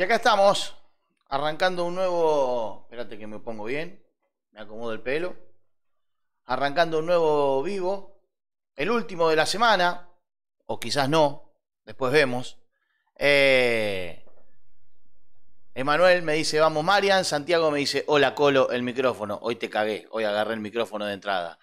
Y acá estamos, arrancando un nuevo. Espérate que me pongo bien, me acomodo el pelo. Arrancando un nuevo vivo, el último de la semana, o quizás no, después vemos. Eh, Emanuel me dice, vamos Marian. Santiago me dice, hola Colo, el micrófono. Hoy te cagué, hoy agarré el micrófono de entrada.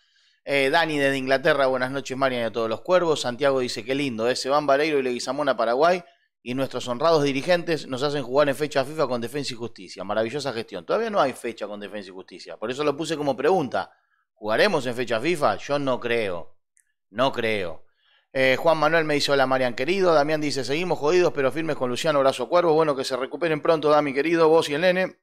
Eh, Dani desde Inglaterra, buenas noches Marian y a todos los cuervos. Santiago dice, qué lindo, ese eh. van Valero y Leguizamón a Paraguay y nuestros honrados dirigentes nos hacen jugar en fecha FIFA con Defensa y Justicia. Maravillosa gestión. Todavía no hay fecha con Defensa y Justicia. Por eso lo puse como pregunta. ¿Jugaremos en fecha FIFA? Yo no creo. No creo. Eh, Juan Manuel me dice hola Marian querido. Damián dice, seguimos jodidos pero firmes con Luciano Brazo Cuervo. Bueno, que se recuperen pronto, Dami querido, vos y el nene.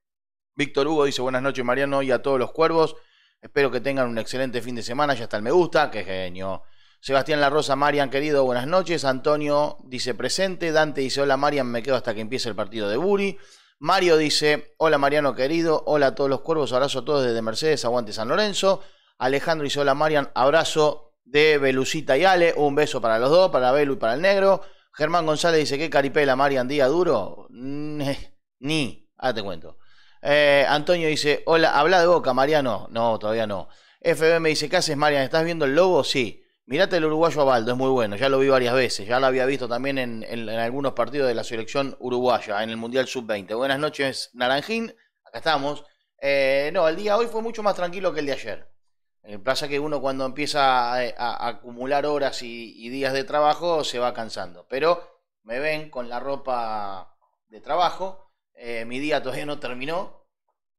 Víctor Hugo dice buenas noches Mariano y a todos los cuervos. Espero que tengan un excelente fin de semana. Ya está el me gusta. Qué genio. Sebastián La Rosa, Marian, querido, buenas noches. Antonio dice presente. Dante dice, hola Marian, me quedo hasta que empiece el partido de Buri. Mario dice, hola Mariano, querido. Hola a todos los cuervos, abrazo a todos desde Mercedes, aguante San Lorenzo. Alejandro dice, hola Marian, abrazo de Belucita y Ale. Un beso para los dos, para Belu y para el negro. Germán González dice, ¿qué caripela Marian, día duro? Mm, eh, ni, ah, te cuento. Eh, Antonio dice, hola, habla de boca, Mariano. No, todavía no. FBM dice, ¿qué haces Marian? ¿Estás viendo el lobo? Sí. Mirate el uruguayo Abaldo, es muy bueno, ya lo vi varias veces, ya lo había visto también en, algunos partidos de la selección uruguaya, en el Mundial Sub-20. Buenas noches, Naranjín, acá estamos. Eh, no, el día hoy fue mucho más tranquilo que el de ayer. el eh, pasa que uno cuando empieza a, acumular horas y, días de trabajo se va cansando, pero me ven con la ropa de trabajo, eh, mi día todavía no terminó,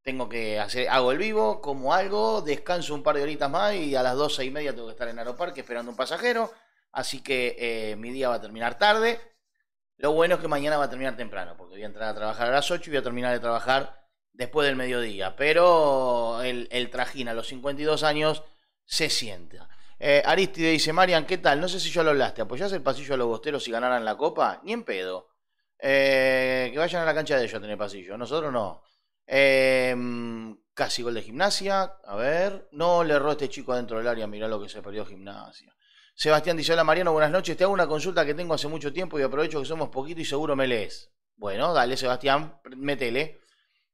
tengo que hacer, hago el vivo, como algo, descanso un par de horitas más y a las doce y media tengo que estar en Aeroparque esperando un pasajero. Así que eh, mi día va a terminar tarde. Lo bueno es que mañana va a terminar temprano, porque voy a entrar a trabajar a las 8 y voy a terminar de trabajar después del mediodía. Pero el, trajín a los 52 años se siente. Eh, Aristide dice, Marian, ¿qué tal? No sé si yo lo hablaste. ¿Apoyás el pasillo a los bosteros si ganaran la copa? Ni en pedo. Eh, que vayan a la cancha de ellos a tener pasillo. Nosotros no. Em, casi gol de gimnasia. A ver. No le erró este chico adentro del área. Mirá lo que se perdió gimnasia. Sebastián dice, hola Mariano, buenas noches. Te hago una consulta que tengo hace mucho tiempo y aprovecho que somos poquito y seguro me lees. Bueno, dale Sebastián, métele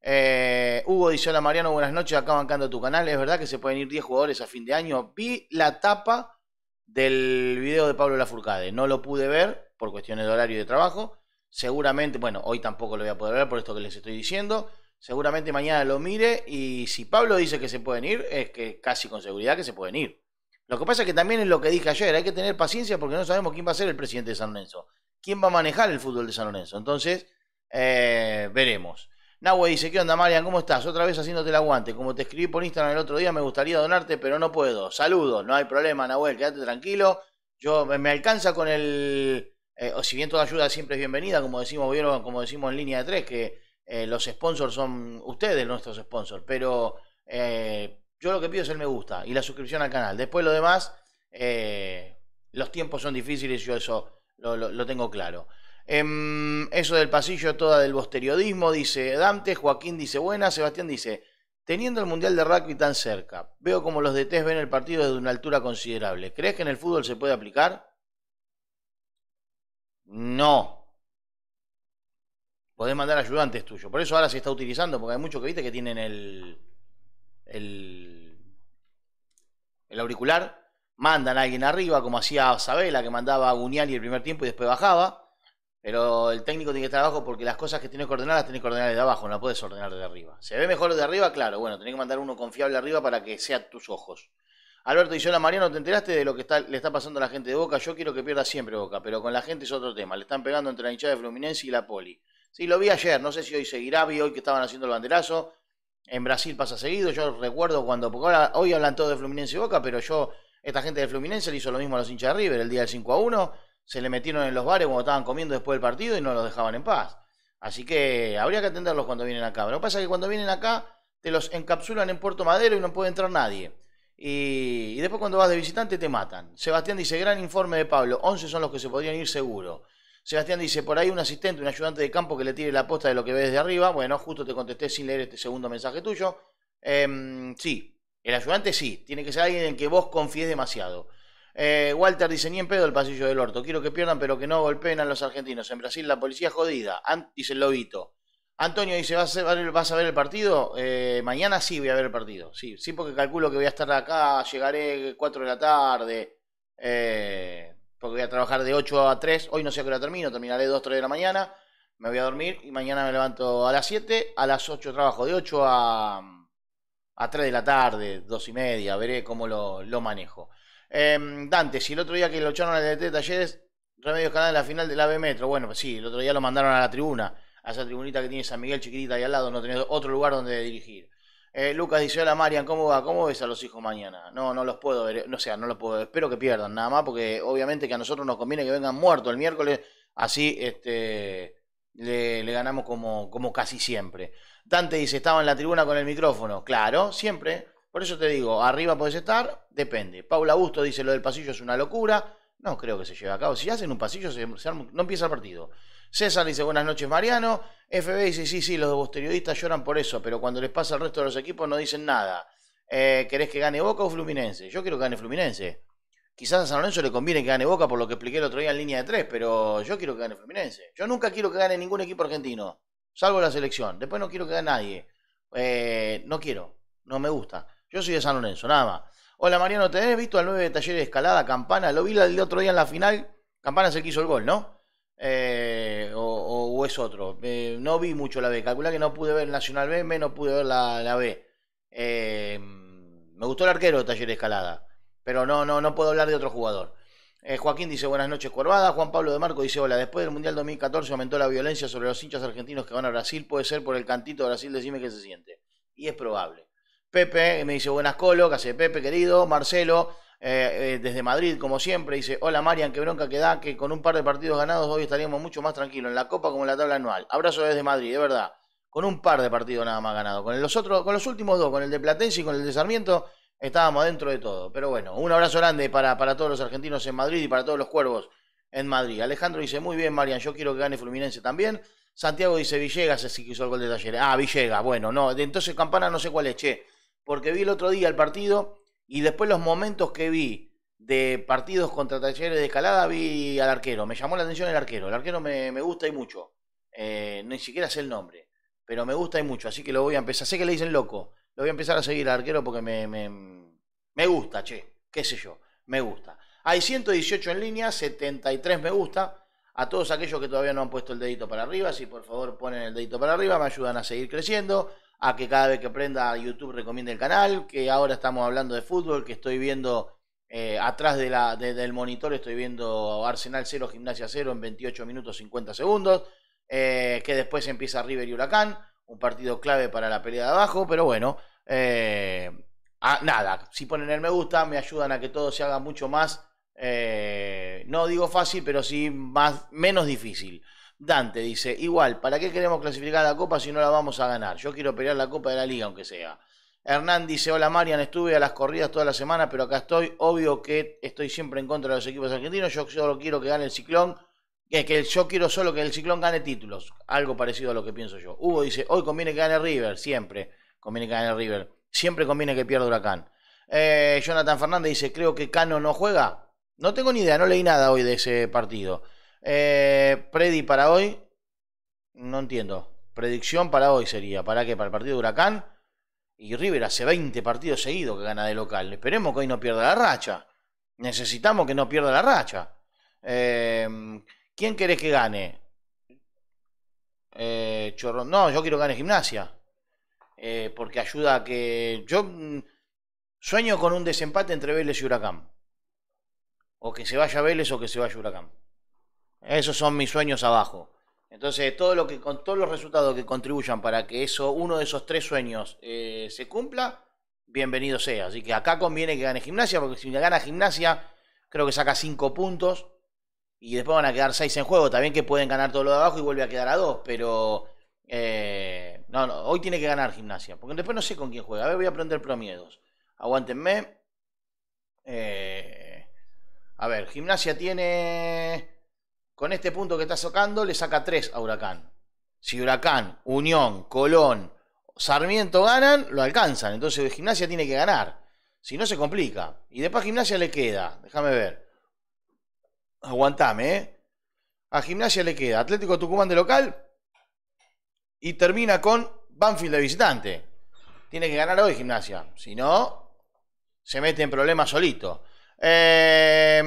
eh, Hugo dice, hola Mariano, buenas noches. Acá bancando tu canal. Es verdad que se pueden ir 10 jugadores a fin de año. Vi la tapa del video de Pablo Lafurcade. No lo pude ver por cuestiones de horario y de trabajo. Seguramente, bueno, hoy tampoco lo voy a poder ver por esto que les estoy diciendo. Seguramente mañana lo mire y si Pablo dice que se pueden ir, es que casi con seguridad que se pueden ir. Lo que pasa es que también es lo que dije ayer, hay que tener paciencia porque no sabemos quién va a ser el presidente de San Lorenzo, quién va a manejar el fútbol de San Lorenzo. Entonces, eh, veremos. Nahue dice, ¿qué onda Marian? ¿Cómo estás? Otra vez haciéndote el aguante. Como te escribí por Instagram el otro día, me gustaría donarte, pero no puedo. Saludos, no hay problema, Nahuel, quédate tranquilo. Yo me, alcanza con el... Eh, o si bien toda ayuda siempre es bienvenida, como decimos, como decimos en línea de tres, que eh, los sponsors son ustedes, nuestros sponsors, pero eh, yo lo que pido es el me gusta y la suscripción al canal. Después lo demás, eh, los tiempos son difíciles, yo eso lo, tengo claro. Em, eso del pasillo toda del posteriorismo dice Dante, Joaquín dice buena, Sebastián dice, teniendo el Mundial de Rugby tan cerca, veo como los DTs ven el partido desde una altura considerable. ¿Crees que en el fútbol se puede aplicar? No, podés mandar ayudantes tuyos. Por eso ahora se está utilizando, porque hay muchos que viste que tienen el, el, auricular, mandan a alguien arriba, como hacía Sabela, que mandaba a y el primer tiempo y después bajaba. Pero el técnico tiene que estar abajo porque las cosas que tienes que ordenar las tenés que ordenar desde abajo, no las puedes ordenar de arriba. ¿Se ve mejor de arriba? Claro, bueno, tenés que mandar uno confiable arriba para que sea tus ojos. Alberto dice, hola Mariano, ¿te enteraste de lo que le está pasando a la gente de Boca? Yo quiero que pierda siempre Boca, pero con la gente es otro tema. Le están pegando entre la hinchada de Fluminense y la Poli. Sí, lo vi ayer, no sé si hoy seguirá, vi hoy que estaban haciendo el banderazo. En Brasil pasa seguido, yo recuerdo cuando, porque hoy hablan todos de Fluminense y Boca, pero yo, esta gente de Fluminense le hizo lo mismo a los hinchas de River el día del 5 a 1, se le metieron en los bares cuando estaban comiendo después del partido y no los dejaban en paz. Así que habría que atenderlos cuando vienen acá. Pero lo que pasa es que cuando vienen acá te los encapsulan en Puerto Madero y no puede entrar nadie. Y, y después cuando vas de visitante te matan. Sebastián dice, gran informe de Pablo, 11 son los que se podrían ir seguro. Sebastián dice, por ahí un asistente, un ayudante de campo que le tire la posta de lo que ves desde arriba. Bueno, justo te contesté sin leer este segundo mensaje tuyo. Em, sí, el ayudante sí, tiene que ser alguien en que vos confíes demasiado. Eh, Walter dice, ni en pedo el pasillo del orto. Quiero que pierdan, pero que no golpeen a los argentinos. En Brasil la policía es jodida. dice el lobito. Antonio dice, ¿vas a ver, el partido? Eh, mañana sí voy a ver el partido. Sí, sí, porque calculo que voy a estar acá, llegaré 4 de la tarde. Eh, porque voy a trabajar de 8 a 3. Hoy no sé a qué hora termino, terminaré 2, 3 de la mañana. Me voy a dormir y mañana me levanto a las 7. A las 8 trabajo de 8 a, a 3 de la tarde, 2 y media. Veré cómo lo, manejo. Em, Dante, si el otro día que lo echaron al DT de Talleres, Remedios Canal en la final del AB Metro. Bueno, pues sí, el otro día lo mandaron a la tribuna. A esa tribunita que tiene San Miguel chiquitita ahí al lado. No tenés otro lugar donde dirigir. Eh, Lucas dice, hola Marian, ¿cómo va? ¿Cómo ves a los hijos mañana? No, no los puedo ver, no sea, no los puedo, espero que pierdan nada más, porque obviamente que a nosotros nos conviene que vengan muertos el miércoles, así este, le, ganamos como, como casi siempre. Dante dice, estaba en la tribuna con el micrófono, claro, siempre, por eso te digo, arriba puedes estar, depende. Paula Augusto dice, lo del pasillo es una locura, no creo que se lleve a cabo, si hacen un pasillo no empieza el partido. César dice buenas noches Mariano. FB dice, sí, sí, los de vos periodistas lloran por eso, pero cuando les pasa al resto de los equipos no dicen nada. Eh, ¿Querés que gane Boca o Fluminense? Yo quiero que gane Fluminense. Quizás a San Lorenzo le conviene que gane Boca por lo que expliqué el otro día en línea de tres, pero yo quiero que gane Fluminense. Yo nunca quiero que gane ningún equipo argentino, salvo la selección. Después no quiero que gane nadie. Eh, no quiero, no me gusta. Yo soy de San Lorenzo, nada más. Hola Mariano, ¿te habías visto al 9 de Talleres de Escalada, Campana? Lo vi el otro día en la final. Campana se quiso el gol, ¿no? Eh, o, es otro. Eh, no vi mucho la B. Calcula que no pude ver Nacional B, no pude ver la, B. Eh, me gustó el arquero de Taller Escalada, pero no, no, no puedo hablar de otro jugador. Joaquín dice buenas noches, Corvada. Juan Pablo de Marco dice hola. Después del Mundial 2014 aumentó la violencia sobre los hinchas argentinos que van a Brasil. Puede ser por el cantito de Brasil, decime que se siente. Y es probable. Pepe me dice buenas, Colo. Pepe, querido? Marcelo. Eh, eh, desde Madrid, como siempre, dice, hola Marian, qué bronca que da, que con un par de partidos ganados hoy estaríamos mucho más tranquilos en la Copa como en la tabla anual. Abrazo desde Madrid, de verdad. Con un par de partidos nada más ganados. Con los, otros, con los últimos dos, con el de Platense y con el de Sarmiento, estábamos dentro de todo. Pero bueno, un abrazo grande para, para todos los argentinos en Madrid y para todos los cuervos en Madrid. Alejandro dice, muy bien Marian, yo quiero que gane Fluminense también. Santiago dice, Villegas es que hizo el gol de Talleres. Ah, Villegas, bueno, no, entonces Campana no sé cuál es, Porque vi el otro día el partido y después los momentos que vi de partidos contra talleres de escalada, vi al arquero. Me llamó la atención el arquero. El arquero me, gusta y mucho. Eh, ni siquiera sé el nombre. Pero me gusta y mucho. Así que lo voy a empezar. Sé que le dicen loco. Lo voy a empezar a seguir al arquero porque me, me gusta, che. Qué sé yo. Me gusta. Hay 118 en línea, 73 me gusta. A todos aquellos que todavía no han puesto el dedito para arriba, si por favor ponen el dedito para arriba, me ayudan a seguir creciendo a que cada vez que prenda YouTube recomiende el canal, que ahora estamos hablando de fútbol, que estoy viendo eh, atrás de del monitor, estoy viendo Arsenal 0, Gimnasia 0 en 28 minutos 50 segundos, eh, que después empieza River y Huracán, un partido clave para la pelea de abajo, pero bueno, eh, ah, nada, si ponen el me gusta me ayudan a que todo se haga mucho más, no digo fácil, pero sí más, menos difícil. Dante dice, igual, ¿para qué queremos clasificar la Copa si no la vamos a ganar? Yo quiero pelear la Copa de la Liga, aunque sea. Hernán dice, hola Marian, estuve a las corridas toda la semana, pero acá estoy. Obvio que estoy siempre en contra de los equipos argentinos. Yo solo quiero que gane el Ciclón. que yo quiero solo que el Ciclón gane títulos. Algo parecido a lo que pienso yo. Hugo dice, hoy conviene que gane River. Siempre conviene que gane River. Siempre conviene que pierda Huracán. Eh, Jonathan Fernández dice, creo que Cano no juega. No tengo ni idea, no leí nada hoy de ese partido. Eh, predi para hoy. No entiendo. Predicción para hoy sería. ¿Para qué? Para el partido de Huracán. Y River hace 20 partidos seguidos que gana de local. Esperemos que hoy no pierda la racha. Necesitamos que no pierda la racha. Eh, ¿Quién querés que gane? Eh, Chorro. No, yo quiero que gane gimnasia. porque ayuda a que. Yo mm, sueño con un desempate entre Vélez y Huracán. O que se vaya Vélez o que se vaya Huracán. Esos son mis sueños abajo. Entonces, todo lo que, con todos los resultados que contribuyan para que eso, uno de esos tres sueños eh, se cumpla, bienvenido sea. Así que acá conviene que gane gimnasia, porque si gana gimnasia, creo que saca cinco puntos. Y después van a quedar seis en juego. También que pueden ganar todo lo de abajo y vuelve a quedar a dos, Pero eh, no, no, hoy tiene que ganar gimnasia. Porque después no sé con quién juega. A ver, voy a aprender promiedos. Aguántenme. Eh, a ver, gimnasia tiene con este punto que está sacando, le saca 3 a Huracán. Si Huracán, Unión, Colón, Sarmiento ganan, lo alcanzan. Entonces Gimnasia tiene que ganar. Si no, se complica. Y después Gimnasia le queda, déjame ver. Aguantame, ¿eh? A Gimnasia le queda Atlético Tucumán de local y termina con Banfield de visitante. Tiene que ganar hoy Gimnasia. Si no, se mete en problemas solito. Eh,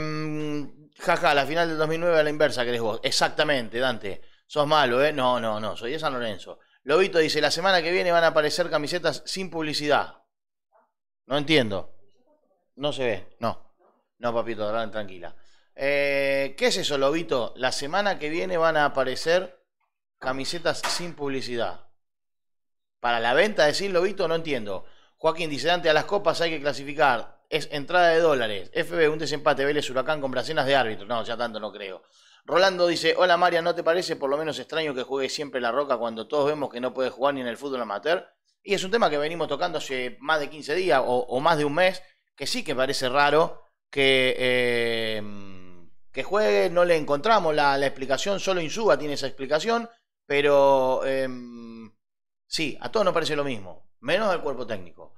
Jaja, la final del 2009 a la inversa, crees vos. Exactamente, Dante. Sos malo, ¿eh? No, no, no, soy de San Lorenzo. Lobito dice, la semana que viene van a aparecer camisetas sin publicidad. No entiendo. No se ve, no. No, papito, tranquila. Eh, ¿Qué es eso, Lobito? La semana que viene van a aparecer camisetas sin publicidad. Para la venta, decir Lobito, no entiendo. Joaquín dice, Dante, a las copas hay que clasificar es entrada de dólares. FB, un desempate Vélez Huracán con bracenas de árbitro. No, ya tanto no creo. Rolando dice, hola María, ¿no te parece por lo menos extraño que juegue siempre la roca cuando todos vemos que no puede jugar ni en el fútbol amateur? Y es un tema que venimos tocando hace más de 15 días o, más de un mes, que sí que parece raro que, eh, que juegue, no le encontramos la, explicación, solo Insuba tiene esa explicación, pero em, sí, a todos nos parece lo mismo, menos al cuerpo técnico.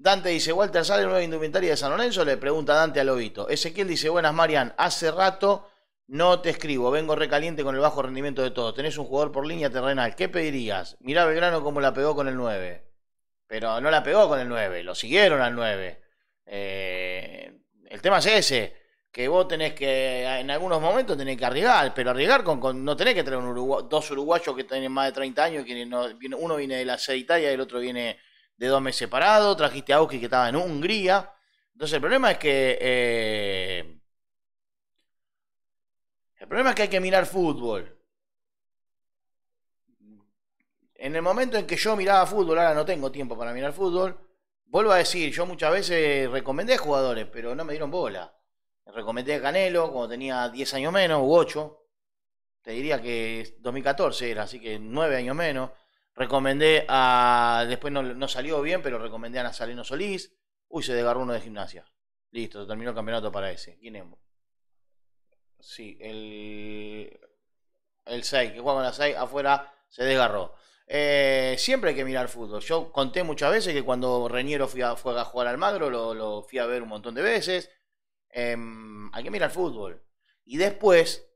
Dante dice, Walter, ¿sale nuevo indumentaria de San Lorenzo? Le pregunta Dante a Lobito. Ezequiel dice, buenas Marian, hace rato no te escribo, vengo recaliente con el bajo rendimiento de todos. Tenés un jugador por línea terrenal, ¿qué pedirías? Mirá Belgrano cómo la pegó con el 9. Pero no la pegó con el 9, lo siguieron al 9. Eh, el tema es ese, que vos tenés que, en algunos momentos tenés que arriesgar, pero arriesgar con, no tenés que tener dos uruguayos que tienen más de 30 años, que uno viene de la Italia y el otro viene de dos meses separado, trajiste a que estaba en Hungría. Entonces el problema es que... Eh, el problema es que hay que mirar fútbol. En el momento en que yo miraba fútbol, ahora no tengo tiempo para mirar fútbol, vuelvo a decir, yo muchas veces recomendé jugadores, pero no me dieron bola. Recomendé a Canelo cuando tenía 10 años menos, u 8. Te diría que 2014 era, así que 9 años menos. Recomendé a. Después no, salió bien, pero recomendé a Nazareno Solís. Uy, se desgarró uno de gimnasia. Listo, terminó el campeonato para ese. ¿Quién es? Sí, el. El 6, que jugaba con la 6, afuera se desgarró. Eh, siempre hay que mirar fútbol. Yo conté muchas veces que cuando Reñero fui fue a jugar al Magro, lo, fui a ver un montón de veces. Em, hay que mirar fútbol. Y después,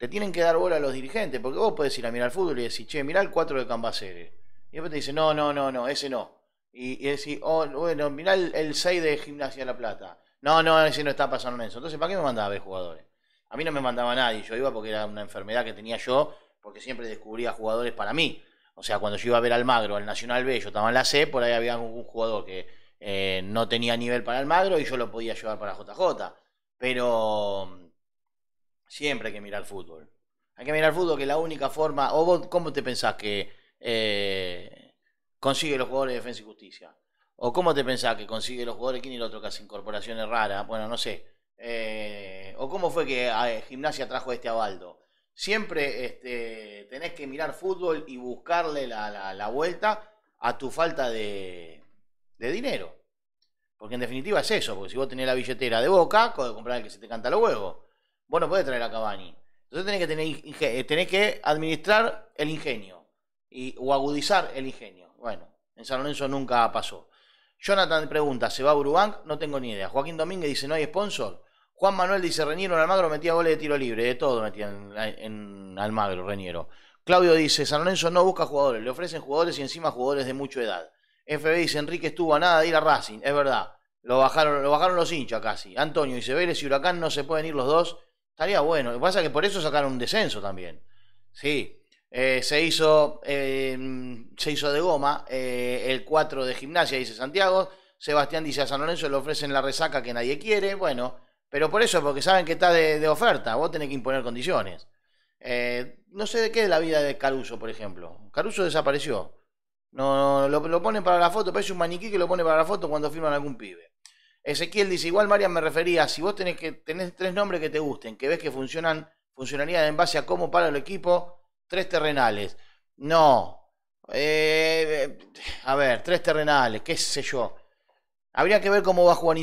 te tienen que dar bola a los dirigentes, porque vos podés ir a mirar al fútbol y decir, che, mirá el 4 de Cambaceres. Y después te dicen, no, no, no, no, ese no. Y, y decís, oh, bueno, mirá el, 6 de Gimnasia de La Plata. No, no, ese no está pasando en eso. Entonces, ¿para qué me mandaba a ver jugadores? A mí no me mandaba nadie, yo iba porque era una enfermedad que tenía yo, porque siempre descubría jugadores para mí. O sea, cuando yo iba a ver al Magro, al Nacional B, yo estaba en la C, por ahí había algún jugador que eh, no tenía nivel para el Magro. y yo lo podía llevar para JJ. Pero Siempre hay que mirar fútbol. Hay que mirar fútbol que la única forma. ¿O cómo te pensás que eh, consigue los jugadores de Defensa y Justicia? ¿O cómo te pensás que consigue los jugadores? ¿Quién y el otro que hace incorporaciones raras? Bueno, no sé. Eh, ¿O cómo fue que ah, eh, Gimnasia trajo este abaldo? Siempre este, tenés que mirar fútbol y buscarle la, la, vuelta a tu falta de, de dinero. Porque en definitiva es eso, porque si vos tenés la billetera de boca, comprar el que se te canta los huevos. Vos no traer a Cavani. Entonces tenés que, tener, eh, que administrar el ingenio y, o agudizar el ingenio. Bueno, en San Lorenzo nunca pasó. Jonathan pregunta, ¿se va a No tengo ni idea. Joaquín Domínguez dice, ¿no hay sponsor? Juan Manuel dice, Reñero en Almagro metía goles de tiro libre, de todo metía en, Almagro, Reñero. Claudio dice, San Lorenzo no busca jugadores, le ofrecen jugadores y encima jugadores de mucha edad. FB dice, Enrique estuvo a nada de ir a Racing, es verdad. Lo bajaron, lo bajaron los hinchas casi. Antonio dice, Vélez y Huracán no se pueden ir los dos Estaría bueno. Lo que pasa es que por eso sacaron un descenso también. Sí. Eh, se, hizo, eh, se hizo de goma eh, el 4 de gimnasia, dice Santiago. Sebastián dice a San Lorenzo le ofrecen la resaca que nadie quiere. Bueno, pero por eso, porque saben que está de, oferta. Vos tenés que imponer condiciones. no sé de qué es la vida de Caruso, por ejemplo. Caruso desapareció. No, lo, lo ponen para la foto, parece un maniquí que lo pone para la foto cuando firman algún pibe. Ezequiel dice, igual María me refería, si vos tenés, que, tenés tres nombres que te gusten, que ves que funcionan, funcionarían en base a cómo para el equipo, tres terrenales. No. Eh, a ver, tres terrenales, qué sé yo. Habría que ver cómo va Juan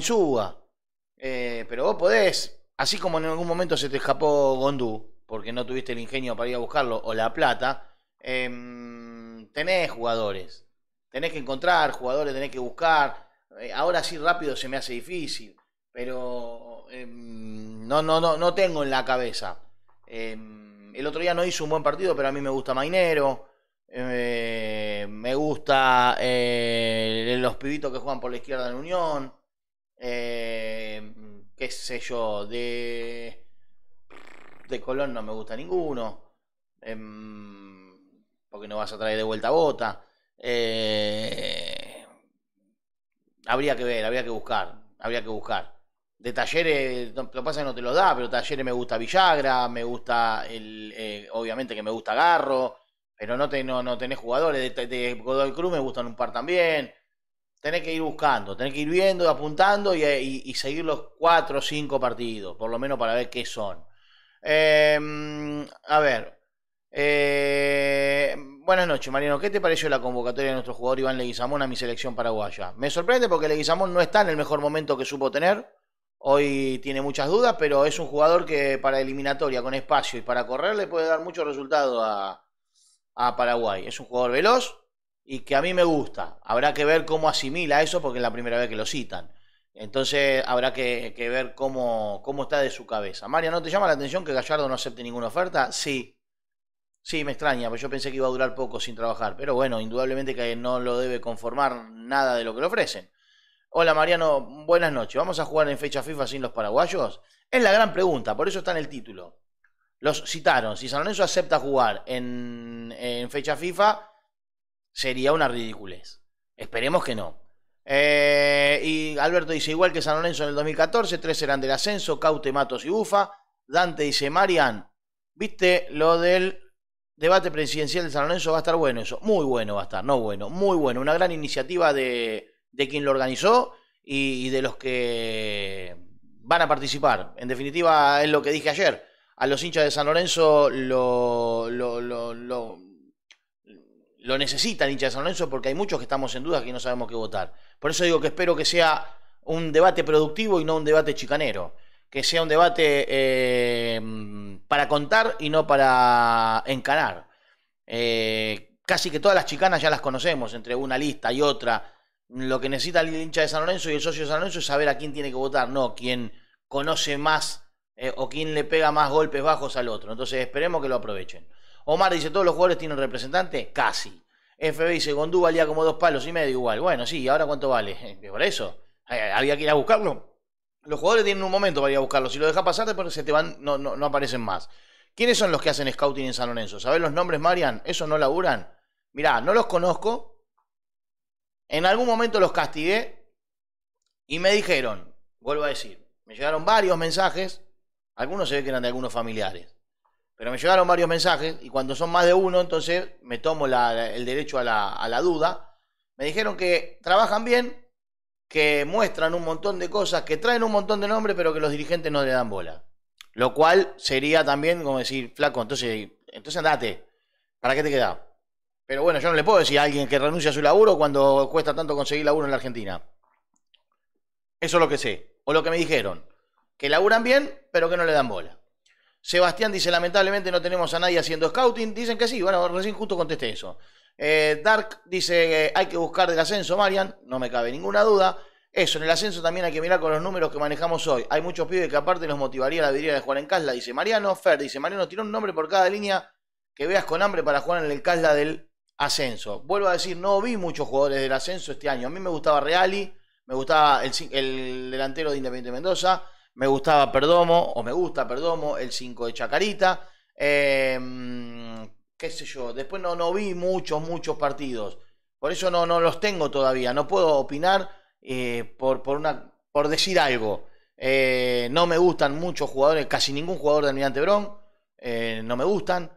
eh, pero vos podés, así como en algún momento se te escapó Gondú, porque no tuviste el ingenio para ir a buscarlo, o la plata, em, tenés jugadores. Tenés que encontrar jugadores, tenés que buscar. Eh, ahora sí rápido se me hace difícil, pero em, no, no, no, no tengo en la cabeza. Em, el otro día no hizo un buen partido, pero a mí me gusta Mainero. Eh, me gusta eh, los pibitos que juegan por la izquierda en Unión. qué sé yo, de, de Colón no me gusta ninguno. Em, porque no vas a traer de vuelta a bota. Eh, Habría que ver, habría que buscar, habría que buscar. De talleres, lo que pasa es que no te lo da, pero talleres me gusta Villagra, me gusta, eh, obviamente que me gusta Garro, pero no, no, tenés jugadores. De, Godoy Cruz me gustan un par también. Tenés que ir buscando, tenés que ir viendo, apuntando y, y, y seguir los cuatro o cinco partidos, por lo menos para ver qué son. Em, a ver. Eh, Buenas noches, Mariano. ¿Qué te pareció la convocatoria de nuestro jugador Iván Leguizamón a mi selección paraguaya? Me sorprende porque Leguizamón no está en el mejor momento que supo tener. Hoy tiene muchas dudas, pero es un jugador que para eliminatoria, con espacio y para correr, le puede dar mucho resultado a, Paraguay. Es un jugador veloz y que a mí me gusta. Habrá que ver cómo asimila eso porque es la primera vez que lo citan. Entonces habrá que, ver cómo, cómo está de su cabeza. Mariano, ¿no te llama la atención que Gallardo no acepte ninguna oferta? Sí, Sí, me extraña, pues yo pensé que iba a durar poco sin trabajar, pero bueno, indudablemente que no lo debe conformar nada de lo que le ofrecen. Hola Mariano, buenas noches. ¿Vamos a jugar en fecha FIFA sin los paraguayos? Es la gran pregunta, por eso está en el título. Los citaron, si San Lorenzo acepta jugar en, fecha FIFA, sería una ridiculez. Esperemos que no. Eh, y Alberto dice, igual que San Lorenzo en el 2014, tres eran del ascenso, Caute, Matos y Ufa. Dante dice, Marian, ¿viste lo del debate presidencial de San Lorenzo va a estar bueno eso. Muy bueno va a estar, no bueno, muy bueno. Una gran iniciativa de, quien lo organizó y, de los que van a participar. En definitiva, es lo que dije ayer. A los hinchas de San Lorenzo lo, lo, lo, lo, lo necesitan hinchas de San Lorenzo porque hay muchos que estamos en dudas que no sabemos qué votar. Por eso digo que espero que sea un debate productivo y no un debate chicanero que sea un debate eh, para contar y no para encarar. Eh, casi que todas las chicanas ya las conocemos, entre una lista y otra. Lo que necesita el hincha de San Lorenzo y el socio de San Lorenzo es saber a quién tiene que votar, no quién conoce más eh, o quién le pega más golpes bajos al otro. Entonces esperemos que lo aprovechen. Omar dice, ¿todos los jugadores tienen representante? Casi. FB dice, Gondú valía como dos palos y medio igual. Bueno, sí, ahora cuánto vale? Por eso, había que ir a buscarlo los jugadores tienen un momento para ir a buscarlos. Si lo dejas pasar, después se te van, no, aparecen más. ¿Quiénes son los que hacen scouting en San Lorenzo? ¿Sabés los nombres, Marian? ¿Eso no laburan? Mirá, no los conozco. En algún momento los castigué y me dijeron, vuelvo a decir, me llegaron varios mensajes, algunos se ve que eran de algunos familiares, pero me llegaron varios mensajes y cuando son más de uno, entonces me tomo el derecho a la, a la duda. Me dijeron que trabajan bien, que muestran un montón de cosas, que traen un montón de nombres, pero que los dirigentes no le dan bola. Lo cual sería también como decir, flaco, entonces, entonces andate. ¿Para qué te queda? Pero bueno, yo no le puedo decir a alguien que renuncia a su laburo cuando cuesta tanto conseguir laburo en la Argentina. Eso es lo que sé, o lo que me dijeron. Que laburan bien, pero que no le dan bola. Sebastián dice, lamentablemente no tenemos a nadie haciendo scouting. Dicen que sí, bueno, recién justo contesté eso. Eh, Dark dice, hay que buscar del ascenso, Marian, no me cabe ninguna duda. Eso, en el ascenso también hay que mirar con los números que manejamos hoy. Hay muchos pibes que aparte nos motivaría la vidriera de jugar en Casla, dice Mariano. Fer dice, Mariano, tiene un nombre por cada línea que veas con hambre para jugar en el Casla del ascenso. Vuelvo a decir, no vi muchos jugadores del ascenso este año. A mí me gustaba Reali, me gustaba el, el delantero de Independiente Mendoza, me gustaba Perdomo, o me gusta Perdomo, el 5 de Chacarita. Eh, qué sé yo, después no, no vi muchos, muchos partidos. Por eso no, no los tengo todavía. No puedo opinar eh, por, por, una, por decir algo. Eh, no me gustan muchos jugadores, casi ningún jugador de Almirante bron. Eh, no me gustan.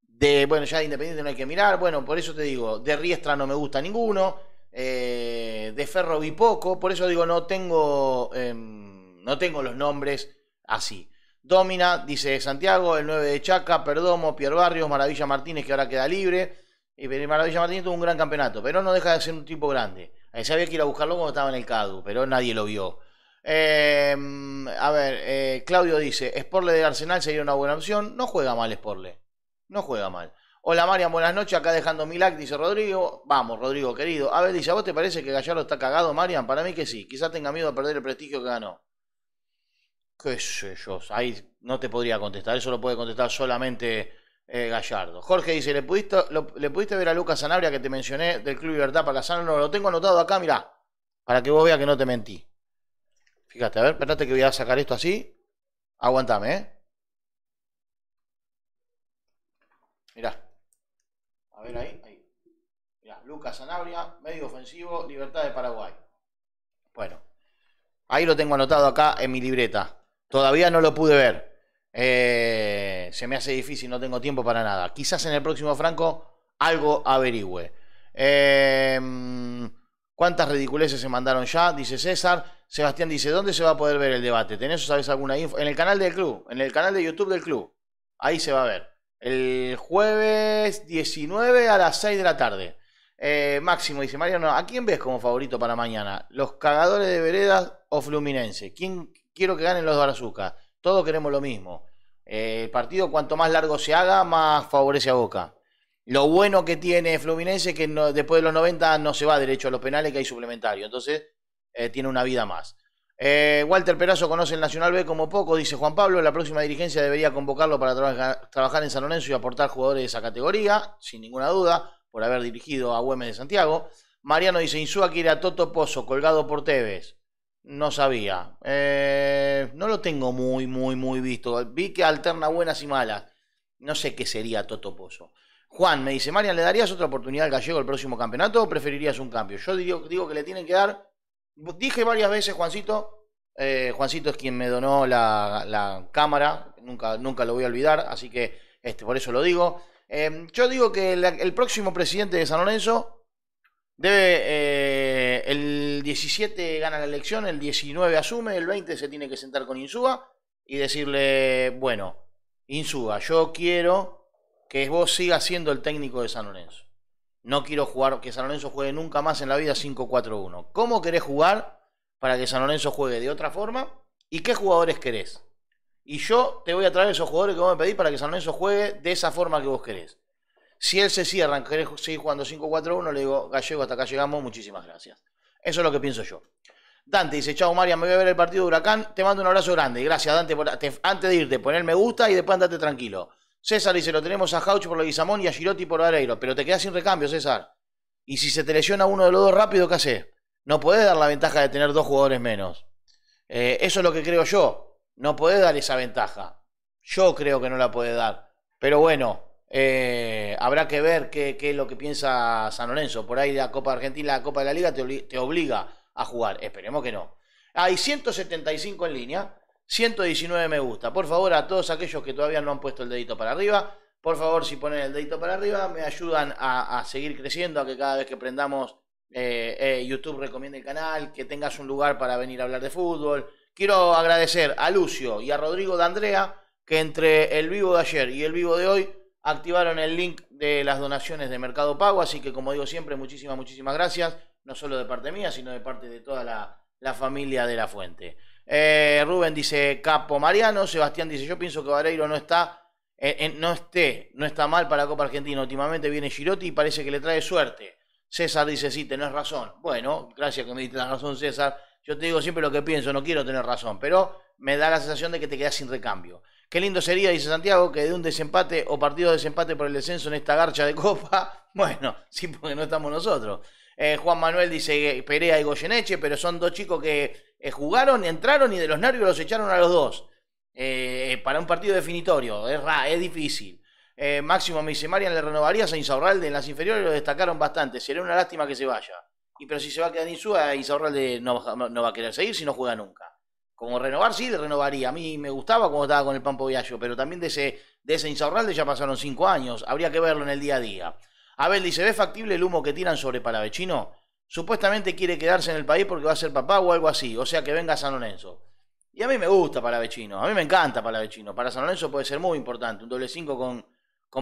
De, bueno, ya de Independiente no hay que mirar. Bueno, por eso te digo, de Riestra no me gusta ninguno. de Ferro vi poco. Por eso digo, no tengo, em, no tengo los nombres así. Domina, dice Santiago, el 9 de Chaca, Perdomo, Pier Barrios, Maravilla Martínez, que ahora queda libre. Y Maravilla Martínez tuvo un gran campeonato, pero no deja de ser un tipo grande. Ahí eh, sabía que ir a buscarlo cuando estaba en el CADU, pero nadie lo vio. Em, a ver, eh, Claudio dice, Sporle de Arsenal sería una buena opción. No juega mal Sporle, no juega mal. Hola Marian, buenas noches, acá dejando mi like, dice Rodrigo. Vamos, Rodrigo, querido. A ver, dice, ¿a vos te parece que Gallardo está cagado, Marian? Para mí que sí, quizás tenga miedo a perder el prestigio que ganó qué sé yo, ahí no te podría contestar, eso lo puede contestar solamente eh, Gallardo. Jorge dice, ¿le pudiste, ¿le pudiste ver a Lucas Zanabria que te mencioné del Club Libertad Palazano? No, lo tengo anotado acá, mirá, para que vos veas que no te mentí. Fíjate, a ver, espérate que voy a sacar esto así. Aguantame, ¿eh? Mirá. A ver ahí, ahí. Mirá, Lucas Zanabria medio ofensivo, Libertad de Paraguay. Bueno, ahí lo tengo anotado acá en mi libreta. Todavía no lo pude ver. Eh, se me hace difícil, no tengo tiempo para nada. Quizás en el próximo Franco algo averigüe. Eh, ¿Cuántas ridiculeces se mandaron ya? Dice César. Sebastián dice, ¿dónde se va a poder ver el debate? ¿Tenés o sabes alguna info? En el canal del club, en el canal de YouTube del club. Ahí se va a ver. El jueves 19 a las 6 de la tarde. Eh, Máximo dice, Mariano, ¿a quién ves como favorito para mañana? ¿Los cagadores de veredas o Fluminense? ¿Quién, quiero que ganen los de Todos queremos lo mismo. Eh, el partido, cuanto más largo se haga, más favorece a Boca. Lo bueno que tiene Fluminense es que después de los 90 no se va derecho a los penales, que hay suplementario. Entonces, eh, tiene una vida más. Eh, Walter Perazo conoce el Nacional B como poco, dice Juan Pablo. La próxima dirigencia debería convocarlo para trabajar en San Lorenzo y aportar jugadores de esa categoría, sin ninguna duda, por haber dirigido a Güemes de Santiago. Mariano dice: Insúa quiere a Toto Pozo, colgado por Tevez. No sabía. Eh, no lo tengo muy, muy, muy visto. Vi que alterna buenas y malas. No sé qué sería Toto Pozo. Juan me dice, Marian, ¿le darías otra oportunidad al gallego el próximo campeonato o preferirías un cambio? Yo digo, que le tienen que dar. Dije varias veces, Juancito. Eh, Juancito es quien me donó la, cámara. Nunca, nunca lo voy a olvidar. Así que este, por eso lo digo. Eh, yo digo que el próximo presidente de San Lorenzo debe el 17 gana la elección, el 19 asume, el 20 se tiene que sentar con Insúa y decirle, bueno, Insúa, yo quiero que vos sigas siendo el técnico de San Lorenzo. No quiero jugar, que San Lorenzo juegue nunca más en la vida 5-4-1. ¿Cómo querés jugar para que San Lorenzo juegue de otra forma? ¿Y qué jugadores querés? Y yo te voy a traer esos jugadores que vos me pedís para que San Lorenzo juegue de esa forma que vos querés. Si él se cierra, querés seguir jugando 5-4-1, le digo, Gallego, hasta acá llegamos, muchísimas gracias. Eso es lo que pienso yo. Dante dice, chao María, me voy a ver el partido de Huracán. Te mando un abrazo grande. Gracias, Dante. antes de irte, poner me gusta y después andate tranquilo. César dice, lo tenemos a Hauch por la Guisamón y a Girotti por Areiro. Pero te quedas sin recambio, César. Y si se te lesiona uno de los dos rápido, ¿qué haces? No podés dar la ventaja de tener dos jugadores menos. Eh, eso es lo que creo yo. No podés dar esa ventaja. Yo creo que no la podés dar. Pero bueno, eh, habrá que ver qué, es lo que piensa San Lorenzo. Por ahí la Copa Argentina, la Copa de la Liga te, obliga a jugar. Esperemos que no. Hay 175 en línea, 119 me gusta. Por favor, a todos aquellos que todavía no han puesto el dedito para arriba, por favor, si ponen el dedito para arriba, me ayudan a, seguir creciendo, a que cada vez que prendamos eh, eh, YouTube recomiende el canal, que tengas un lugar para venir a hablar de fútbol. Quiero agradecer a Lucio y a Rodrigo de Andrea, que entre el vivo de ayer y el vivo de hoy activaron el link de las donaciones de Mercado Pago, así que como digo siempre, muchísimas, muchísimas gracias, no solo de parte mía, sino de parte de toda la, familia de La Fuente. Eh, Rubén dice Capo Mariano, Sebastián dice, yo pienso que Vareiro no está, eh, no esté, no está mal para la Copa Argentina, últimamente viene Girotti y parece que le trae suerte. César dice, sí, tenés razón. Bueno, gracias que me diste la razón, César. Yo te digo siempre lo que pienso, no quiero tener razón, pero me da la sensación de que te quedas sin recambio. Qué lindo sería, dice Santiago, que de un desempate o partido de desempate por el descenso en esta garcha de copa, bueno, sí, porque no estamos nosotros. Eh, Juan Manuel dice Perea y Goyeneche, pero son dos chicos que eh, jugaron, entraron y de los nervios los echaron a los dos. Eh, para un partido definitorio, es, difícil. Máximo me dice, Marian le renovaría a Insaurralde en las inferiores, lo destacaron bastante, sería una lástima que se vaya. Y pero si se va a quedar Insúa, Insaurralde no, no va a querer seguir si no juega nunca como renovar, sí, le renovaría. A mí me gustaba cuando estaba con el Pampo Viallo, pero también de ese, de Insaurralde ya pasaron cinco años. Habría que verlo en el día a día. Abel dice, ¿ve factible el humo que tiran sobre Palavecino? Supuestamente quiere quedarse en el país porque va a ser papá o algo así. O sea, que venga San Lorenzo. Y a mí me gusta Palavecino. A mí me encanta Palavechino. Para San Lorenzo puede ser muy importante. Un doble cinco con,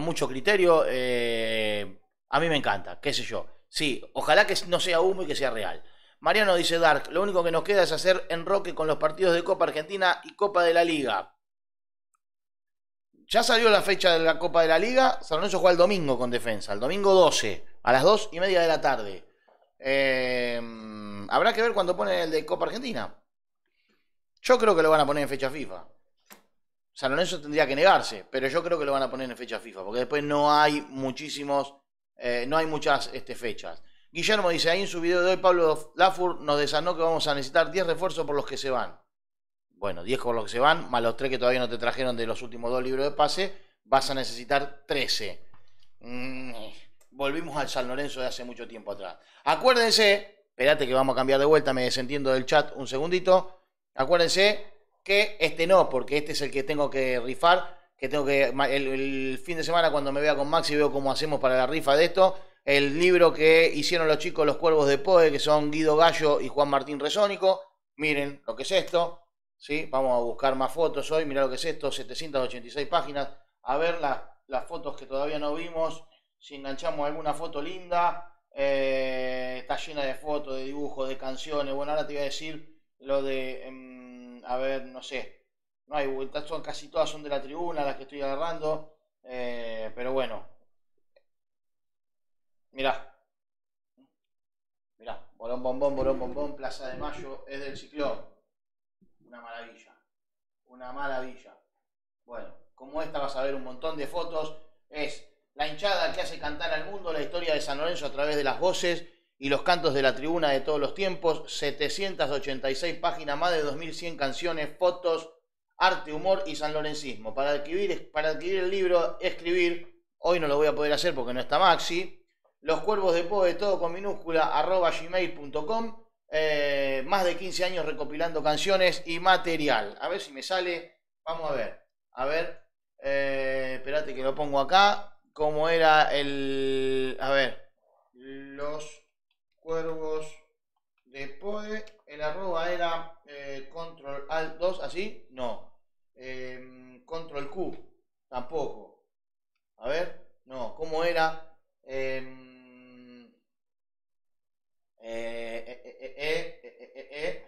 mucho criterio. Eh, a mí me encanta. Qué sé yo. Sí, ojalá que no sea humo y que sea real. Mariano dice Dark, lo único que nos queda es hacer enroque con los partidos de Copa Argentina y Copa de la Liga. Ya salió la fecha de la Copa de la Liga. San Lorenzo juega el domingo con defensa, el domingo 12, a las 2 y media de la tarde. Eh, habrá que ver cuando ponen el de Copa Argentina. Yo creo que lo van a poner en fecha FIFA. San Lorenzo tendría que negarse, pero yo creo que lo van a poner en fecha FIFA, porque después no hay muchísimos, eh, no hay muchas este, fechas. Guillermo dice, ahí en su video de hoy Pablo Lafur nos desanó que vamos a necesitar 10 refuerzos por los que se van. Bueno, 10 por los que se van, más los 3 que todavía no te trajeron de los últimos dos libros de pase, vas a necesitar 13. Mm, volvimos al San Lorenzo de hace mucho tiempo atrás. Acuérdense, espérate que vamos a cambiar de vuelta, me desentiendo del chat un segundito. Acuérdense que este no, porque este es el que tengo que rifar, que tengo que el, el fin de semana cuando me vea con Maxi veo cómo hacemos para la rifa de esto el libro que hicieron los chicos Los Cuervos de Poe, que son Guido Gallo y Juan Martín Resónico. Miren lo que es esto. ¿sí? Vamos a buscar más fotos hoy. Mirá lo que es esto, 786 páginas. A ver las, las fotos que todavía no vimos. Si enganchamos alguna foto linda. Eh, está llena de fotos, de dibujos, de canciones. Bueno, ahora te voy a decir lo de... Em, a ver, no sé. No hay, son, casi todas son de la tribuna las que estoy agarrando. Eh, pero bueno, Mirá. Mirá, Borón Bombón, Borón Bombón, Plaza de Mayo, es del ciclón. Una maravilla. Una maravilla. Bueno, como esta vas a ver un montón de fotos. Es la hinchada que hace cantar al mundo la historia de San Lorenzo a través de las voces y los cantos de la tribuna de todos los tiempos. 786 páginas, más de 2100 canciones, fotos, arte, humor y sanlorencismo. Para adquirir, para adquirir el libro, escribir, hoy no lo voy a poder hacer porque no está Maxi los cuervos de Poe, todo con minúscula, arroba gmail.com. Eh, más de 15 años recopilando canciones y material. A ver si me sale. Vamos a ver. A ver. Eh, espérate que lo pongo acá. ¿Cómo era el. A ver. Los cuervos de Poe. El arroba era eh, control alt 2, así. No. Em, control Q. Tampoco. A ver. No. ¿Cómo era? Em, eh, eh, eh,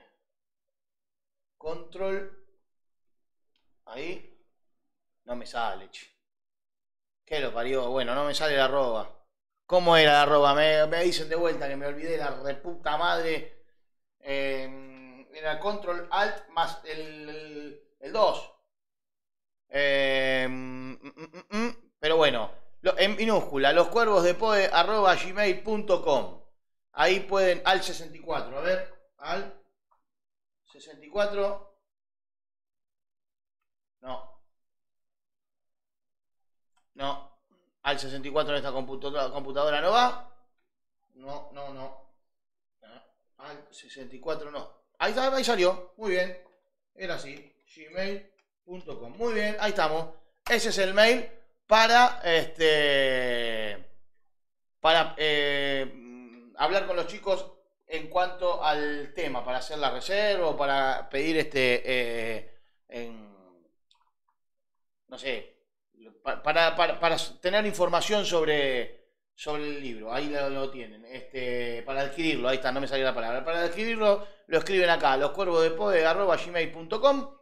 control. Ahí. No me sale, que ¿Qué lo parió? Bueno, no me sale la arroba. ¿Cómo era la arroba? Me, dicen de vuelta que me olvidé la reputa madre. Eh, era control alt más el, el 2. Eh, em, mm, mm, mm, pero bueno, lo, en minúscula, gmail.com Ahí pueden, al 64, a ver, al 64. No. No. Al 64 en esta computadora, no va. No, no, no. Al 64 no. Ahí, ahí salió. Muy bien. Era así. Gmail.com. Muy bien. Ahí estamos. Ese es el mail para este. Para. Eh, hablar con los chicos en cuanto al tema, para hacer la reserva o para pedir este, eh, no sé, para, tener información sobre, sobre el libro, ahí lo, tienen, este, para adquirirlo, ahí está, no me salió la palabra, para adquirirlo lo escriben acá, gmail.com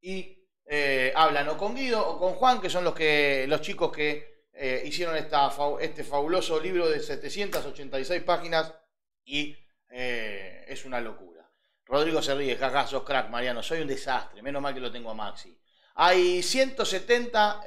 y eh, hablan o con Guido o con Juan, que son los, que, los chicos que eh, hicieron este fabuloso libro de 786 páginas y eh, es una locura. Rodrigo se ríe, crack, Mariano, soy un desastre, menos mal que lo tengo a Maxi. Hay 170,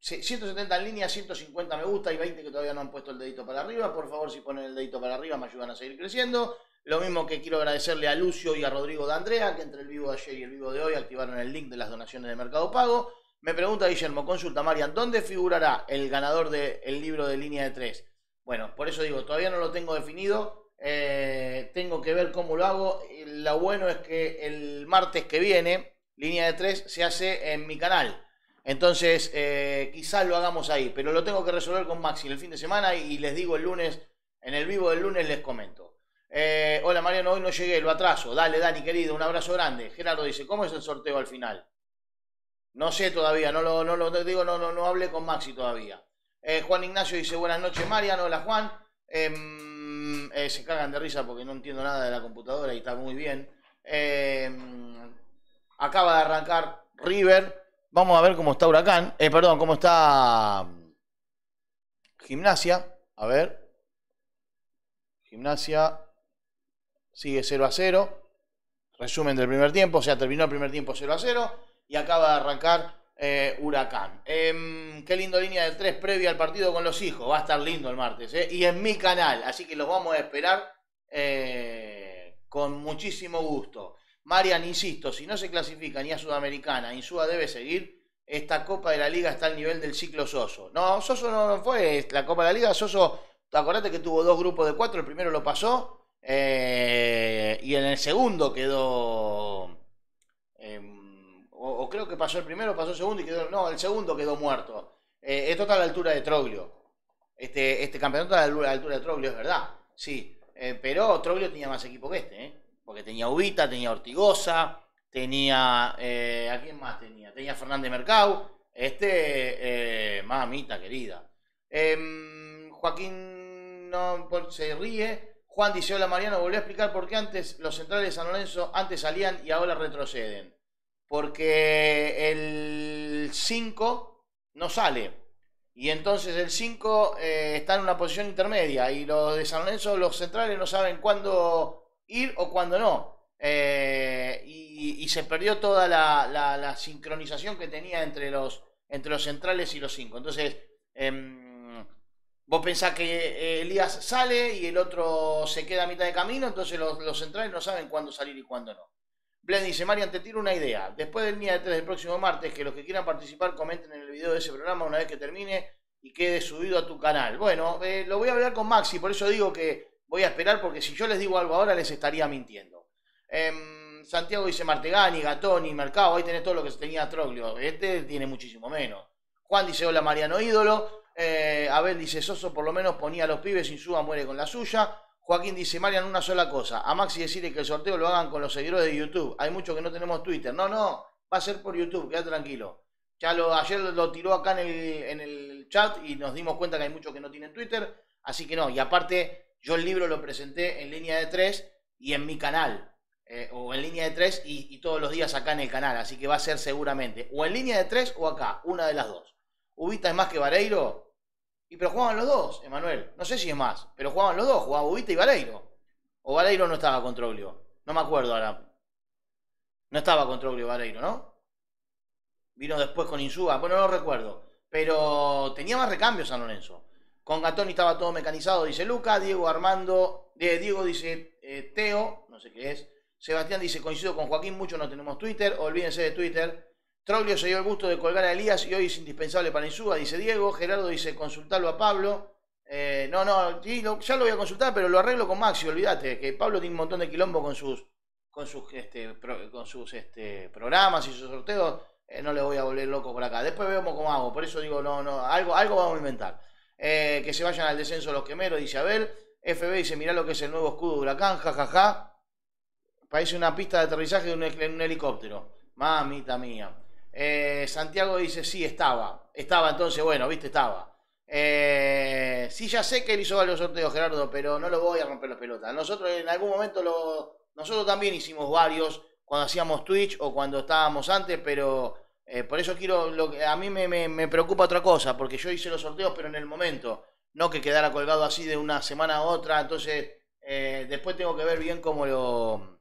170 eh, en línea, 150 me gusta, y 20 que todavía no han puesto el dedito para arriba. Por favor, si ponen el dedito para arriba, me ayudan a seguir creciendo. Lo mismo que quiero agradecerle a Lucio y a Rodrigo de Andrea, que entre el vivo de ayer y el vivo de hoy activaron el link de las donaciones de Mercado Pago. Me pregunta Guillermo, consulta Marian, ¿dónde figurará el ganador del libro de línea de tres? Bueno, por eso digo, todavía no lo tengo definido, eh, tengo que ver cómo lo hago. Lo bueno es que el martes que viene, línea de tres, se hace en mi canal. Entonces, eh, quizás lo hagamos ahí, pero lo tengo que resolver con Maxi el fin de semana y les digo el lunes, en el vivo del lunes les comento. Eh, hola Mariano, hoy no llegué, lo atraso. Dale, Dani, querido, un abrazo grande. Gerardo dice, ¿cómo es el sorteo al final? No sé todavía, no lo, no digo, no, no, no hablé con Maxi todavía. Eh, Juan Ignacio dice buenas noches, no hola Juan. Em, eh, se cagan de risa porque no entiendo nada de la computadora y está muy bien. Em, acaba de arrancar River. Vamos a ver cómo está Huracán. Eh, perdón, cómo está mm, Gimnasia. A ver. Gimnasia sigue 0 a 0. Resumen del primer tiempo, o sea, terminó el primer tiempo 0 a 0 y acaba de arrancar eh, Huracán. Em, qué lindo línea de tres previa al partido con los hijos. Va a estar lindo el martes. Eh. Y en mi canal. Así que los vamos a esperar eh, con muchísimo gusto. Marian, insisto, si no se clasifica ni a Sudamericana, Insúa debe seguir. Esta Copa de la Liga está al nivel del ciclo Soso. No, Soso no, fue la Copa de la Liga. Soso, acordate que tuvo dos grupos de cuatro. El primero lo pasó. y en el segundo quedó em, o, creo que pasó el primero, pasó el segundo y quedó. No, el segundo quedó muerto. esto eh, está a la altura de Troglio. Este, este campeonato está a la altura de Troglio, es verdad. Sí. Eh, pero Troglio tenía más equipo que este, ¿eh? Porque tenía Ubita, tenía Ortigosa, tenía. ¿A quién más tenía? Tenía Fernández Mercado. Este. mamita querida. Em, Joaquín no, se ríe. Juan dice: Hola Mariano, volvió a explicar por qué antes los centrales de San Lorenzo antes salían y ahora retroceden porque el 5 no sale. Y entonces el 5 eh, está en una posición intermedia y los de San Lorenzo, los centrales, no saben cuándo ir o cuándo no. Eh, y, se perdió toda la, sincronización que tenía entre los, entre los centrales y los 5. Entonces, em, vos pensás que eh, Elías sale y el otro se queda a mitad de camino, entonces los centrales no saben cuándo salir y cuándo no. Blen dice, Marian, te tiro una idea. Después del día de 3 del próximo martes, que los que quieran participar comenten en el video de ese programa una vez que termine y quede subido a tu canal. Bueno, eh, lo voy a hablar con Maxi, por eso digo que voy a esperar, porque si yo les digo algo ahora les estaría mintiendo. Em, Santiago dice Gatón y Mercado, ahí tenés todo lo que tenía Troglio. Este tiene muchísimo menos. Juan dice, hola Mariano Ídolo. Eh, Abel dice, Soso por lo menos ponía a los pibes, sin suba muere con la suya. Joaquín dice, Marian, una sola cosa. A Maxi decirle que el sorteo lo hagan con los seguidores de YouTube. Hay muchos que no tenemos Twitter. No, no, va a ser por YouTube, queda tranquilo. Ya lo, ayer lo tiró acá en el, chat y nos dimos cuenta que hay muchos que no tienen Twitter. Así que no, y aparte yo el libro lo presenté en línea de tres y en mi canal. Eh, o en línea de tres y, y todos los días acá en el canal. Así que va a ser seguramente o en línea de tres o acá, una de las dos. Ubita es más que Vareiro, y pero jugaban los dos, Emanuel. No sé si es más, pero jugaban los dos, jugaba Bubita y Valeiro. O Valeiro no estaba con Troglio. No me acuerdo ahora. No estaba con Troglio Valeiro, ¿no? Vino después con Insúa, bueno, no recuerdo. Pero tenía más recambios San Lorenzo. Con Gatoni estaba todo mecanizado, dice Luca. Diego Armando, eh, Diego dice eh, Teo, no sé qué es. Sebastián dice, coincido con Joaquín, mucho no tenemos Twitter, olvídense de Twitter. Troglio se dio el gusto de colgar a Elías y hoy es indispensable para Insúa, dice Diego. Gerardo dice consultarlo a Pablo. Eh, no, no, ya lo voy a consultar, pero lo arreglo con Maxi, olvídate, que Pablo tiene un montón de quilombo con sus, con sus, este, con sus este, programas y sus sorteos. Eh, no le voy a volver loco por acá. Después vemos cómo hago, por eso digo, no, no, algo, algo vamos a inventar. Eh, que se vayan al descenso los quemeros, dice Abel. FB dice, mirá lo que es el nuevo escudo de huracán, jajaja. Parece una pista de aterrizaje de un helicóptero. Mamita mía. Eh, Santiago dice, sí, estaba. Estaba entonces, bueno, viste, estaba. Eh, sí, ya sé que él hizo varios sorteos, Gerardo, pero no lo voy a romper las pelotas. Nosotros en algún momento lo. Nosotros también hicimos varios cuando hacíamos Twitch o cuando estábamos antes, pero eh, por eso quiero. a mí me, preocupa otra cosa, porque yo hice los sorteos, pero en el momento, no que quedara colgado así de una semana a otra. Entonces, después tengo que ver bien cómo lo,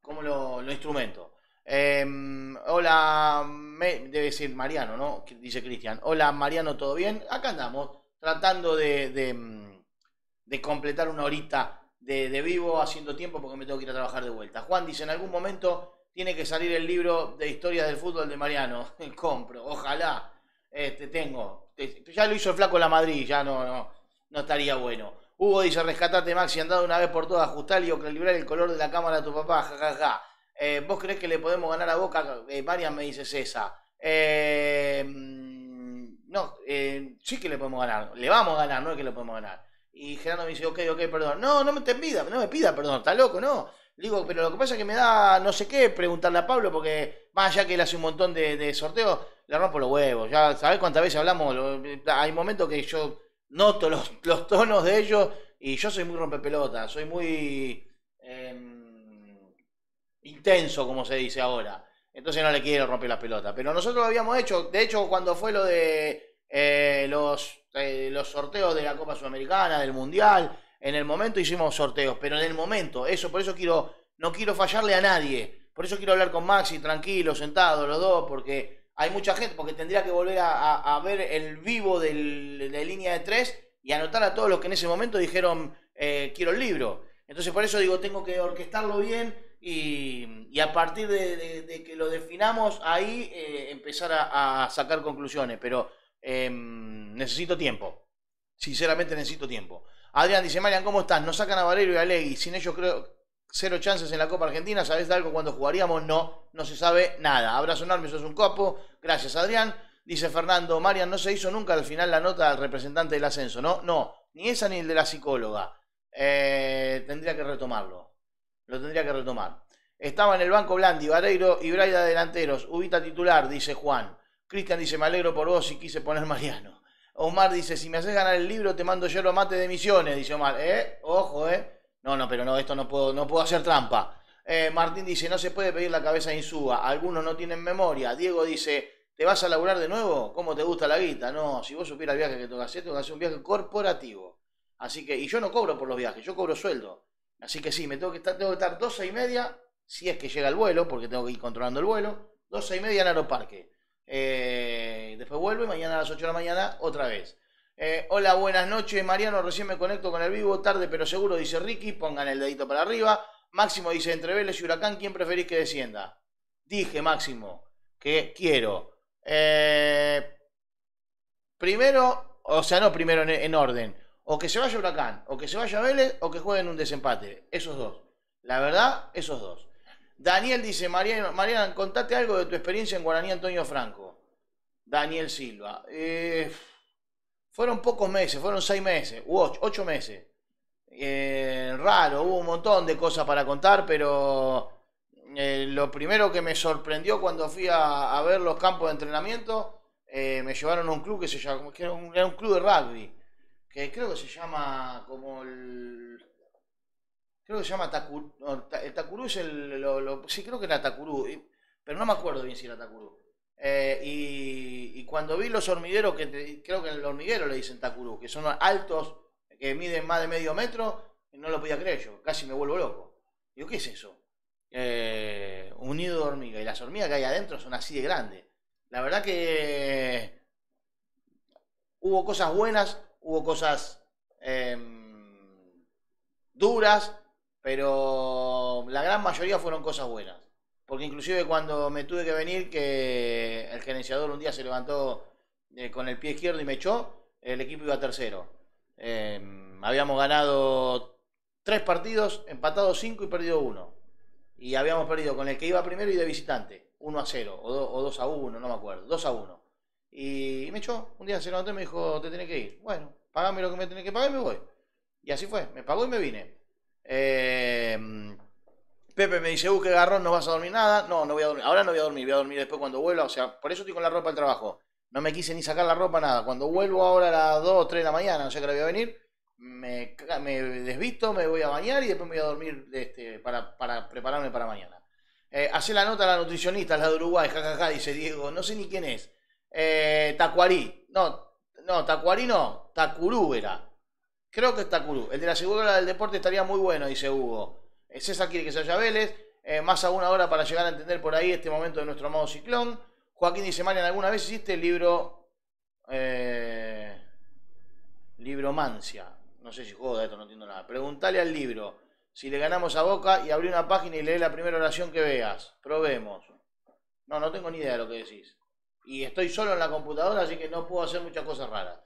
cómo lo, lo instrumento. Em, hola, debe ser Mariano, ¿no? Dice Cristian. Hola Mariano, ¿todo bien? Acá andamos, tratando de, mm, completar una horita de, vivo, haciendo tiempo porque me tengo que ir a trabajar de vuelta. Juan dice, en algún momento tiene que salir el libro de historias del fútbol de Mariano. El compro, ojalá. Este, tengo. Ya lo hizo el flaco la Madrid, ya no, no, no estaría bueno. Hugo dice, rescatate Maxi, andado una vez por todas, ajustar y calibrar el color de la cámara de tu papá, jajaja. Eh, ¿Vos crees que le podemos ganar a Boca? Eh, me dice César eh, mm, no, eh, sí que le podemos ganar. Le vamos a ganar, no es que le podemos ganar. Y Gerardo me dice, ok, ok, perdón. No, no me te pida, no me pida, perdón, está loco, no. digo, pero lo que pasa es que me da no sé qué preguntarle a Pablo, porque más allá que él hace un montón de, sorteos, le rompo los huevos. Ya sabés cuántas veces hablamos, hay momentos que yo noto los, los, tonos de ellos y yo soy muy rompepelotas, soy muy... Em, intenso, como se dice ahora. Entonces no le quiero romper la pelota Pero nosotros lo habíamos hecho. De hecho, cuando fue lo de eh, los, eh, los sorteos de la Copa Sudamericana, del Mundial, en el momento hicimos sorteos. Pero en el momento, eso, por eso quiero, no quiero fallarle a nadie. Por eso quiero hablar con Maxi, tranquilo, sentado, los dos, porque hay mucha gente, porque tendría que volver a, ver el vivo de línea de tres y anotar a todos los que en ese momento dijeron, eh, quiero el libro. Entonces por eso digo, tengo que orquestarlo bien, y, a partir de, que lo definamos ahí, eh, empezar a, sacar conclusiones. Pero em, necesito tiempo. Sinceramente necesito tiempo. Adrián dice, Marian, ¿cómo estás? Nos sacan a Valerio y a Legui. Sin ellos creo cero chances en la Copa Argentina. Sabes de algo cuando jugaríamos? No, no se sabe nada. Abrazo enorme, sos un copo. Gracias, Adrián. Dice Fernando, Marian, no se hizo nunca al final la nota al representante del ascenso, ¿no? No, ni esa ni el de la psicóloga. Eh, tendría que retomarlo. Lo tendría que retomar. Estaba en el banco Blandi, Vareiro y Braida delanteros. Ubita titular, dice Juan. Cristian dice, me alegro por vos y quise poner Mariano. Omar dice, si me haces ganar el libro, te mando yo lo mate de misiones, dice Omar. ¿Eh? Ojo, ¿eh? No, no, pero no, esto no puedo, no puedo hacer trampa. Eh, Martín dice, no se puede pedir la cabeza de Insúa. Algunos no tienen memoria. Diego dice, ¿te vas a laburar de nuevo? ¿Cómo te gusta la guita? No, si vos supieras el viaje que tengo que hacer, tengo que hacer un viaje corporativo. Así que, y yo no cobro por los viajes, yo cobro sueldo. Así que sí, me tengo que estar, tengo estar 12 y media, si es que llega el vuelo, porque tengo que ir controlando el vuelo, 12 y media en Aeroparque. Eh, después vuelvo y mañana a las 8 de la mañana otra vez. Eh, hola, buenas noches, Mariano, recién me conecto con el vivo, tarde pero seguro, dice Ricky, pongan el dedito para arriba. Máximo dice, entre Vélez y Huracán, ¿quién preferís que descienda? Dije, Máximo, que quiero. Eh, primero, o sea, no primero en orden. O que se vaya Huracán, o que se vaya Vélez, o que jueguen un desempate. Esos dos. La verdad, esos dos. Daniel dice, Mariana, contate algo de tu experiencia en Guaraní Antonio Franco. Daniel Silva. Eh, fueron pocos meses, fueron seis meses, u ocho, meses. Eh, raro, hubo un montón de cosas para contar, pero eh, lo primero que me sorprendió cuando fui a, ver los campos de entrenamiento, me llevaron a un club que se llama, era un club de rugby que creo que se llama como el... Creo que se llama Takuru. el Takuru es el... sí, creo que era Takuru, pero no me acuerdo bien si era Takuru. Eh, y, cuando vi los hormigueros, que creo que en el hormiguero le dicen Takuru, que son altos, que miden más de medio metro, no lo podía creer yo, casi me vuelvo loco. Digo, ¿qué es eso? Eh, un nido de hormiga. Y las hormigas que hay adentro son así de grandes. La verdad que eh, hubo cosas buenas, hubo cosas em, duras, pero la gran mayoría fueron cosas buenas. Porque inclusive cuando me tuve que venir, que el gerenciador un día se levantó eh, con el pie izquierdo y me echó, el equipo iba tercero. Em, habíamos ganado tres partidos, empatado cinco y perdido uno. Y habíamos perdido con el que iba primero y de visitante, 1 a 0, o, dos 2 a 1, no me acuerdo, 2 a 1. Y me echó, un día se levantó y me dijo, te tenés que ir. Bueno, pagame lo que me tenés que pagar y me voy. Y así fue, me pagó y me vine. Eh, Pepe me dice, busque uh, qué garrón, no vas a dormir nada. No, no voy a dormir, ahora no voy a dormir, voy a dormir después cuando vuelva. O sea, por eso estoy con la ropa al trabajo. No me quise ni sacar la ropa, nada. Cuando vuelvo ahora a las 2 o 3 de la mañana, no sé que le voy a venir, me, me, desvisto, me voy a bañar y después me voy a dormir este, para, prepararme para mañana. Eh, hace la nota la nutricionista, la de Uruguay, jajaja, dice Diego, no sé ni quién es. Eh, Tacuarí. No, no, Tacuarí no. Tacurú era. Creo que es Tacurú. El de la Seguridad del Deporte estaría muy bueno, dice Hugo. Eh, César quiere que se haya Vélez. Eh, más a una hora para llegar a entender por ahí este momento de nuestro amado ciclón. Joaquín dice, Marian, ¿alguna vez hiciste el libro... Eh, Mancia No sé si juego de esto, no entiendo nada. Preguntale al libro si le ganamos a Boca y abrí una página y lee la primera oración que veas. Probemos. No, no tengo ni idea de lo que decís y estoy solo en la computadora, así que no puedo hacer muchas cosas raras.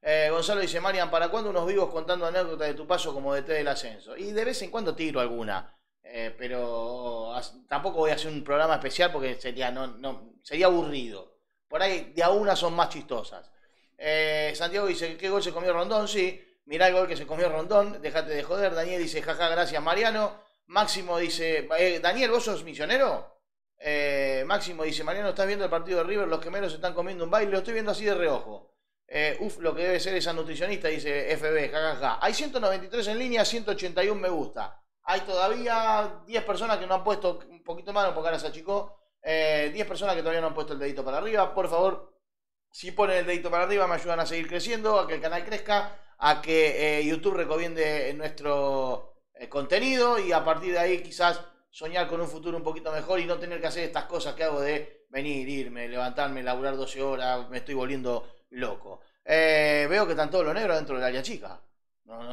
Eh, Gonzalo dice, Marian, ¿para cuándo unos vivos contando anécdotas de tu paso como DT del ascenso? Y de vez en cuando tiro alguna, eh, pero tampoco voy a hacer un programa especial porque sería, no, no, sería aburrido. Por ahí de a una son más chistosas. Eh, Santiago dice, ¿qué gol se comió Rondón? Sí, mirá el gol que se comió Rondón, déjate de joder. Daniel dice, jaja, gracias Mariano. Máximo dice, Daniel, ¿vos sos misionero? Eh, Máximo dice, Mariano, ¿estás viendo el partido de River? Los se están comiendo un baile. Lo estoy viendo así de reojo. Eh, uf, lo que debe ser esa nutricionista, dice FB, jajaja. Hay 193 en línea, 181 me gusta. Hay todavía 10 personas que no han puesto un poquito más, porque ahora se achicó. 10 eh, personas que todavía no han puesto el dedito para arriba. Por favor, si ponen el dedito para arriba, me ayudan a seguir creciendo, a que el canal crezca, a que YouTube recomiende nuestro contenido y a partir de ahí quizás soñar con un futuro un poquito mejor y no tener que hacer estas cosas que hago de venir, irme, levantarme, laburar 12 horas, me estoy volviendo loco. Eh, veo que están todos los negros dentro del área chica.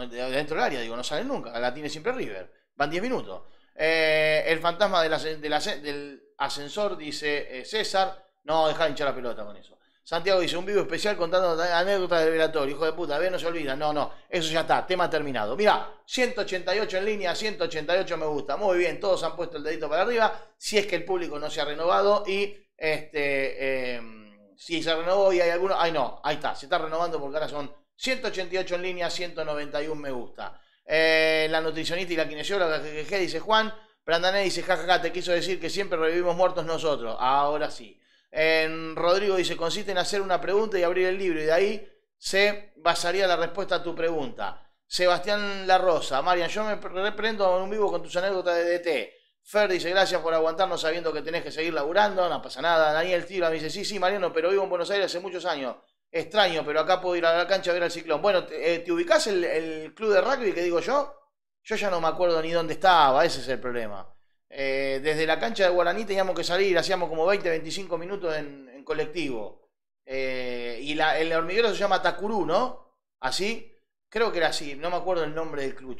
dentro del área, digo, no salen nunca. La tiene siempre River. Van 10 minutos. Eh, el fantasma del ascensor dice eh, César. No, deja de hinchar la pelota con eso. Santiago dice, un vivo especial contando anécdotas del velatorio. Hijo de puta, a ver, no se olvida. No, no, eso ya está, tema terminado. Mira, 188 en línea, 188 me gusta. Muy bien, todos han puesto el dedito para arriba. Si es que el público no se ha renovado y este, em, si se renovó y hay algunos Ay, no, ahí está, se está renovando porque ahora son 188 en línea, 191 me gusta. Eh, la nutricionista y la kinesióloga, dice Juan. Brandané dice, jajaja, te quiso decir que siempre revivimos muertos nosotros. Ahora sí. En Rodrigo dice, consiste en hacer una pregunta y abrir el libro y de ahí se basaría la respuesta a tu pregunta. Sebastián La Rosa, Marian, yo me reprendo en un vivo con tus anécdotas de DT. Fer dice, gracias por aguantarnos sabiendo que tenés que seguir laburando, no pasa nada. Daniel Tira me dice, sí, sí, Mariano, pero vivo en Buenos Aires hace muchos años. Extraño, pero acá puedo ir a la cancha a ver al ciclón. Bueno, ¿te, ubicas eh, ubicás el, el, club de rugby que digo yo? Yo ya no me acuerdo ni dónde estaba, ese es el problema. Eh, desde la cancha de Guaraní teníamos que salir, hacíamos como 20, 25 minutos en, colectivo. Eh, y el hormiguero se llama Takuru, ¿no? Así, creo que era así, no me acuerdo el nombre del club.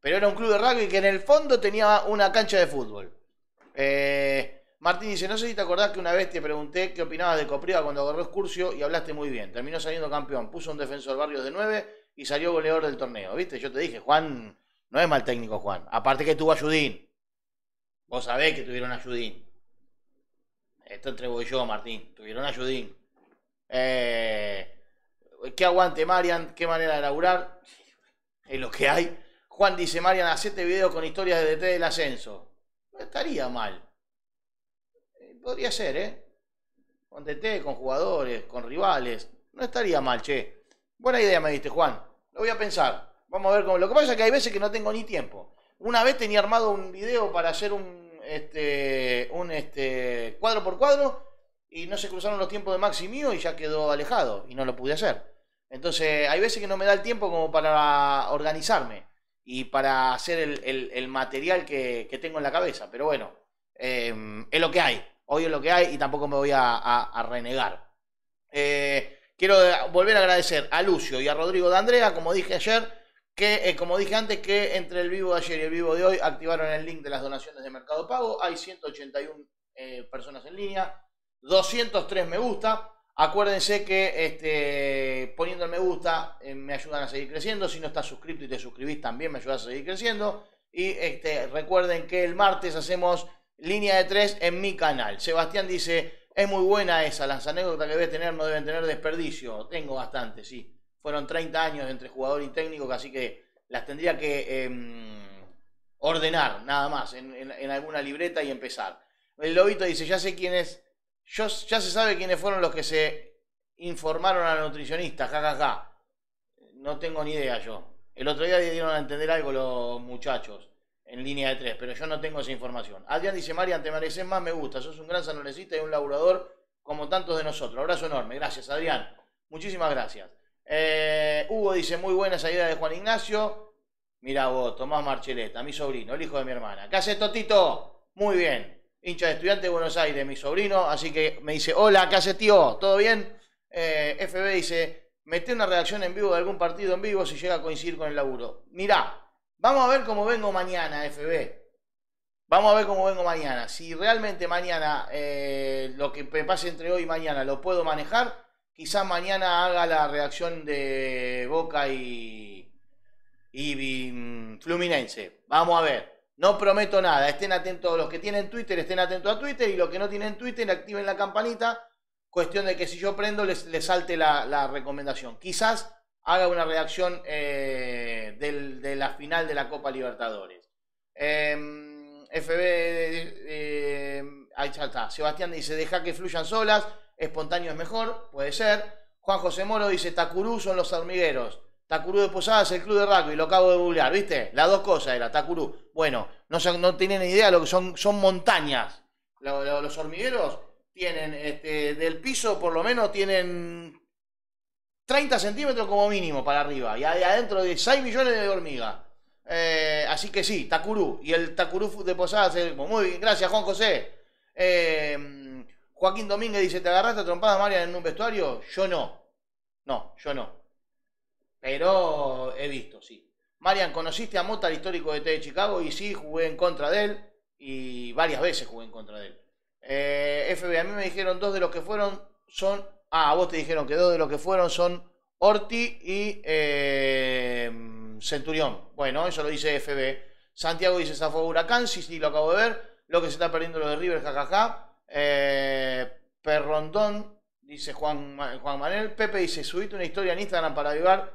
Pero era un club de rugby que en el fondo tenía una cancha de fútbol. Eh, Martín dice, no sé si te acordás que una vez te pregunté qué opinabas de Copriva cuando agarró Excursio y hablaste muy bien. Terminó saliendo campeón, puso un defensor Barrios de 9 y salió goleador del torneo. ¿Viste? Yo te dije, Juan, no es mal técnico Juan. Aparte que tuvo a Judín Vos sabés que tuvieron a Judín. Esto entre vos y yo, Martín. Tuvieron a Judín. Eh, que aguante, Marian. Qué manera de laburar. Es lo que hay. Juan dice, Marian, hacete video con historias de DT del ascenso. No estaría mal. Eh, podría ser, ¿eh? Con DT, con jugadores, con rivales. No estaría mal, che. Buena idea me diste, Juan. Lo voy a pensar. Vamos a ver cómo. Lo que pasa es que hay veces que no tengo ni tiempo. Una vez tenía armado un video para hacer un, este, un este, cuadro por cuadro y no se cruzaron los tiempos de Max y mío y ya quedó alejado y no lo pude hacer. Entonces, hay veces que no me da el tiempo como para organizarme y para hacer el, material que, tengo en la cabeza. Pero bueno, em, es lo que hay. Hoy es lo que hay y tampoco me voy a, renegar. Eh, quiero volver a agradecer a Lucio y a Rodrigo de Andrea, como dije ayer que, eh, como dije antes, que entre el vivo de ayer y el vivo de hoy activaron el link de las donaciones de Mercado Pago. Hay 181 eh, personas en línea, 203 me gusta. Acuérdense que este, poniendo el me gusta eh, me ayudan a seguir creciendo. Si no estás suscrito y te suscribís, también me ayudas a seguir creciendo. Y este, recuerden que el martes hacemos línea de tres en mi canal. Sebastián dice, es muy buena esa, las anécdotas que debes tener no deben tener desperdicio. Tengo bastante, sí fueron 30 años entre jugador y técnico, así que las tendría que em, ordenar nada más en, alguna libreta y empezar. El lobito dice, ya sé quiénes, yo, ya se sabe quiénes fueron los que se informaron a la nutricionista, jajaja. No tengo ni idea yo. El otro día dieron a entender algo los muchachos en línea de tres, pero yo no tengo esa información. Adrián dice, Marian, te mereces más me gusta, sos un gran sanolecista y un laburador como tantos de nosotros. Abrazo enorme, gracias Adrián, muchísimas gracias. Eh, Hugo dice, muy buena salida de Juan Ignacio. Mira vos, Tomás Marcheleta, mi sobrino, el hijo de mi hermana. ¿Qué haces, Totito? Muy bien. Hincha de estudiante de Buenos Aires, mi sobrino. Así que me dice, hola, ¿qué haces, tío? ¿Todo bien? Eh, FB dice, Mete una reacción en vivo de algún partido en vivo si llega a coincidir con el laburo. Mirá, vamos a ver cómo vengo mañana, FB. Vamos a ver cómo vengo mañana. Si realmente mañana eh, lo que me pase entre hoy y mañana lo puedo manejar, Quizás mañana haga la reacción de Boca y, y mm, Fluminense. Vamos a ver. No prometo nada. Estén atentos los que tienen Twitter, estén atentos a Twitter y los que no tienen Twitter, activen la campanita. Cuestión de que si yo prendo les, salte la, recomendación. Quizás haga una reacción eh, de la final de la Copa Libertadores. Em, FB, eh, eh, ahí está. Sebastián dice, deja que fluyan solas espontáneo es mejor, puede ser. Juan José Moro dice, Tacurú son los hormigueros. Tacurú de Posadas, es el club de y lo acabo de googlear, ¿viste? Las dos cosas era, Tacurú. Bueno, no, no tienen idea lo que son, son montañas. los hormigueros tienen, este, del piso por lo menos tienen 30 centímetros como mínimo para arriba. Y adentro de 6 millones de hormigas. Eh, así que sí, Tacurú. Y el Tacurú de Posadas, el, muy bien, gracias Juan José. Eh, Joaquín Domínguez dice, ¿te agarraste a trompada Marian, en un vestuario? Yo no. No, yo no. Pero he visto, sí. Marian, ¿conociste a Mota, el histórico de T de Chicago? Y sí, jugué en contra de él. Y varias veces jugué en contra de él. Eh, FB, a mí me dijeron dos de los que fueron son... Ah, vos te dijeron que dos de los que fueron son Orti y eh, Centurión. Bueno, eso lo dice FB. Santiago dice, Zafo Huracán, sí, sí, lo acabo de ver. Lo que se está perdiendo lo de River, jajaja. Eh, Perrondón, dice Juan, Juan Manuel. Pepe dice, subite una historia en Instagram para avivar,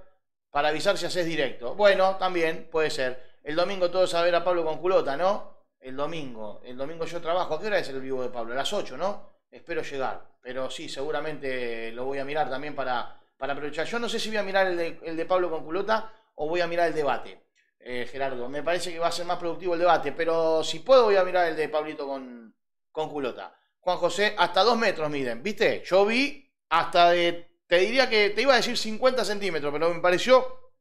para avisar si haces directo. Bueno, también puede ser. El domingo todos a ver a Pablo con culota, ¿no? El domingo. El domingo yo trabajo. ¿A qué hora es el vivo de Pablo? A las 8, ¿no? Espero llegar. Pero sí, seguramente lo voy a mirar también para, para aprovechar. Yo no sé si voy a mirar el de, Pablo con culota o voy a mirar el debate. Eh, Gerardo. Me parece que va a ser más productivo el debate, pero si puedo voy a mirar el de Pablito con, con culota. Juan José, hasta dos metros miden, ¿viste? Yo vi hasta de, te diría que te iba a decir 50 centímetros, pero me pareció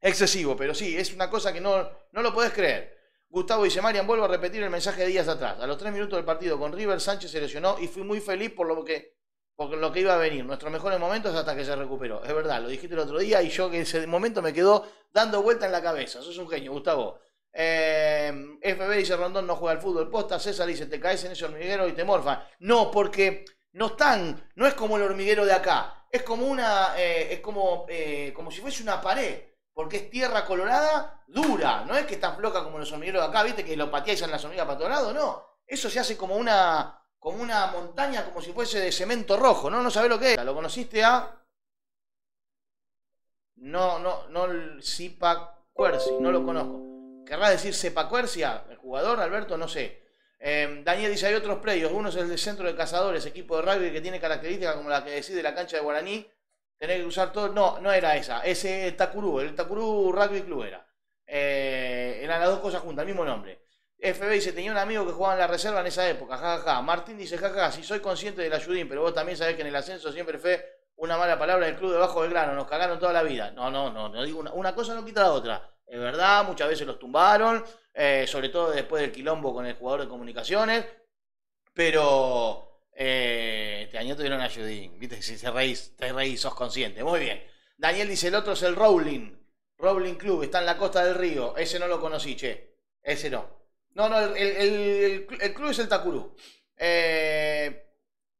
excesivo, pero sí, es una cosa que no, no lo podés creer. Gustavo dice, Marian, vuelvo a repetir el mensaje de días atrás. A los tres minutos del partido con River, Sánchez se lesionó y fui muy feliz por lo que, por lo que iba a venir. Nuestros mejores momentos hasta que se recuperó. Es verdad, lo dijiste el otro día y yo que ese momento me quedó dando vuelta en la cabeza. Sos un genio, Gustavo. Eh, FB dice Rondón no juega al fútbol. Posta, César dice, te caes en ese hormiguero y te morfa. No, porque no están, no es como el hormiguero de acá. Es como una, eh, es como, eh, como si fuese una pared. Porque es tierra colorada dura. No es que está floca como los hormigueros de acá, viste, que lo pateáis en la hormigas para No. Eso se hace como una, como una montaña, como si fuese de cemento rojo. No, no sabés lo que es. Lo conociste a. No, no, no, no lo conozco. ¿Querrá decir Sepacuercia, el jugador, Alberto? No sé. Em, Daniel dice, hay otros predios. Uno es el del centro de cazadores, equipo de rugby que tiene características como la que de la cancha de Guaraní. Tener que usar todo. No, no era esa. Ese Tacurú, el Tacurú Rugby Club era. Eh, eran las dos cosas juntas, mismo nombre. FB dice, tenía un amigo que jugaba en la reserva en esa época, jajaja. Martín dice, jajaja, ja, si soy consciente del ayudín, pero vos también sabés que en el ascenso siempre fue una mala palabra del club debajo del grano, nos cagaron toda la vida. No, no, no, no digo una cosa no quita la otra es verdad, muchas veces los tumbaron, eh, sobre todo después del quilombo con el jugador de comunicaciones, pero eh, este año tuvieron a viste, si se reís, te reís, sos consciente, muy bien. Daniel dice, el otro es el Rowling, Rowling Club, está en la costa del río, ese no lo conocí, che, ese no. No, no, el, club es el Takuru. Eh,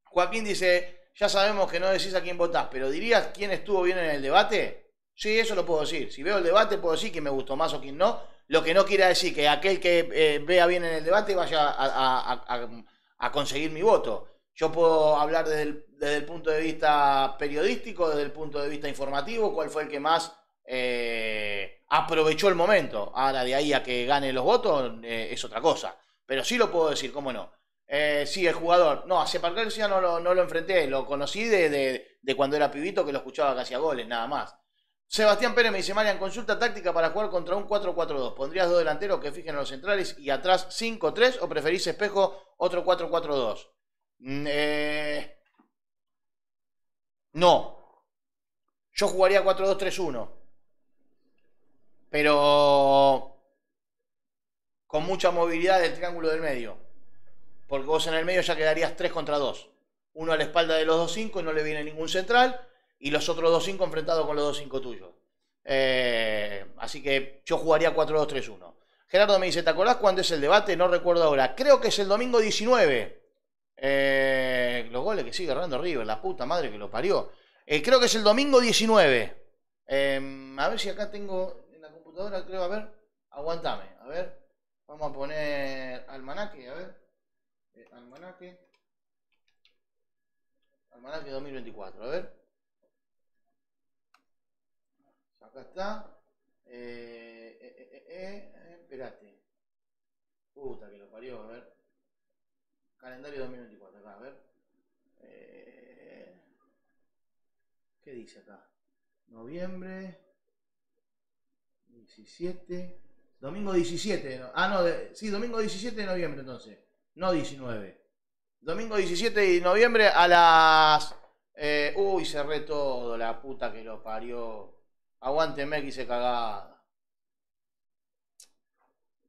Joaquín dice, ya sabemos que no decís a quién votás, pero dirías quién estuvo bien en el debate. Sí, eso lo puedo decir. Si veo el debate, puedo decir que me gustó más o quién no. Lo que no quiere decir que aquel que eh, vea bien en el debate vaya a, conseguir mi voto. Yo puedo hablar desde el, punto de vista periodístico, desde el punto de vista informativo, cuál fue el que más eh, aprovechó el momento. Ahora, de ahí a que gane los votos, eh, es otra cosa. Pero sí lo puedo decir, cómo no. sí, el jugador. No, a Sepa García no lo, enfrenté, lo conocí de, cuando era pibito que lo escuchaba casi a goles, nada más. Sebastián Pérez me dice, Marian, consulta táctica para jugar contra un 4-4-2. ¿Pondrías dos delanteros que fijen a los centrales y atrás 5-3 o preferís espejo otro 4-4-2? Mm, eh, no. Yo jugaría 4-2-3-1. Pero con mucha movilidad del triángulo del medio. Porque vos en el medio ya quedarías 3 contra 2. Uno a la espalda de los 2-5 y no le viene ningún central y los otros 2 5 enfrentados con los 2 5 tuyos. Eh, así que yo jugaría 4-2-3-1. Gerardo me dice, ¿te acordás cuándo es el debate? No recuerdo ahora. Creo que es el domingo 19. Eh, los goles que sigue errando River, la puta madre que lo parió. Eh, creo que es el domingo 19. a ver si acá tengo en la computadora, creo, a ver. Aguantame, a ver. Vamos a poner almanaque, a ver. almanaque. Almanaque 2024, a ver. acá está. Eh, eh, eh, eh, espérate. Puta que lo parió, a ver. Calendario 2024, acá, a ver. ¿Qué dice acá? Noviembre 17. Domingo 17. ah, no, sí, domingo 17 de noviembre entonces. No 19. Domingo 17 de noviembre a las... uy, cerré todo, la puta que lo parió. Aguantenme que hice cagada.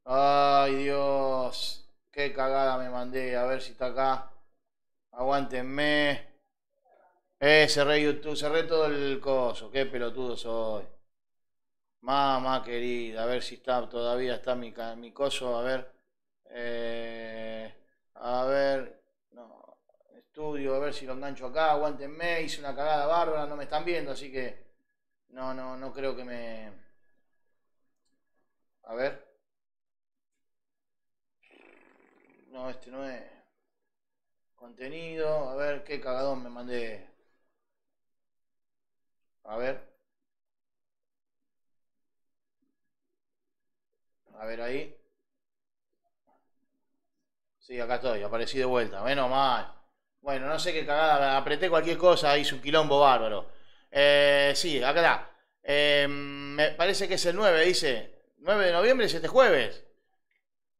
Ay, Dios. Qué cagada me mandé. A ver si está acá. Aguantenme Eh, cerré YouTube, cerré todo el coso. Qué pelotudo soy. Mamá querida, a ver si está todavía está mi, mi coso. A ver. Eh, a ver. No. Estudio, a ver si lo engancho acá. Aguantenme, Hice una cagada bárbara. No me están viendo, así que. No, no, no creo que me... A ver. No, este no es. Contenido. A ver, qué cagadón me mandé. A ver. A ver ahí. Sí, acá estoy, aparecí de vuelta. Menos mal. Bueno, no sé qué cagada. Apreté cualquier cosa, hice un quilombo bárbaro. Eh, sí, acá está. Eh, me parece que es el 9, dice. 9 de noviembre es este jueves.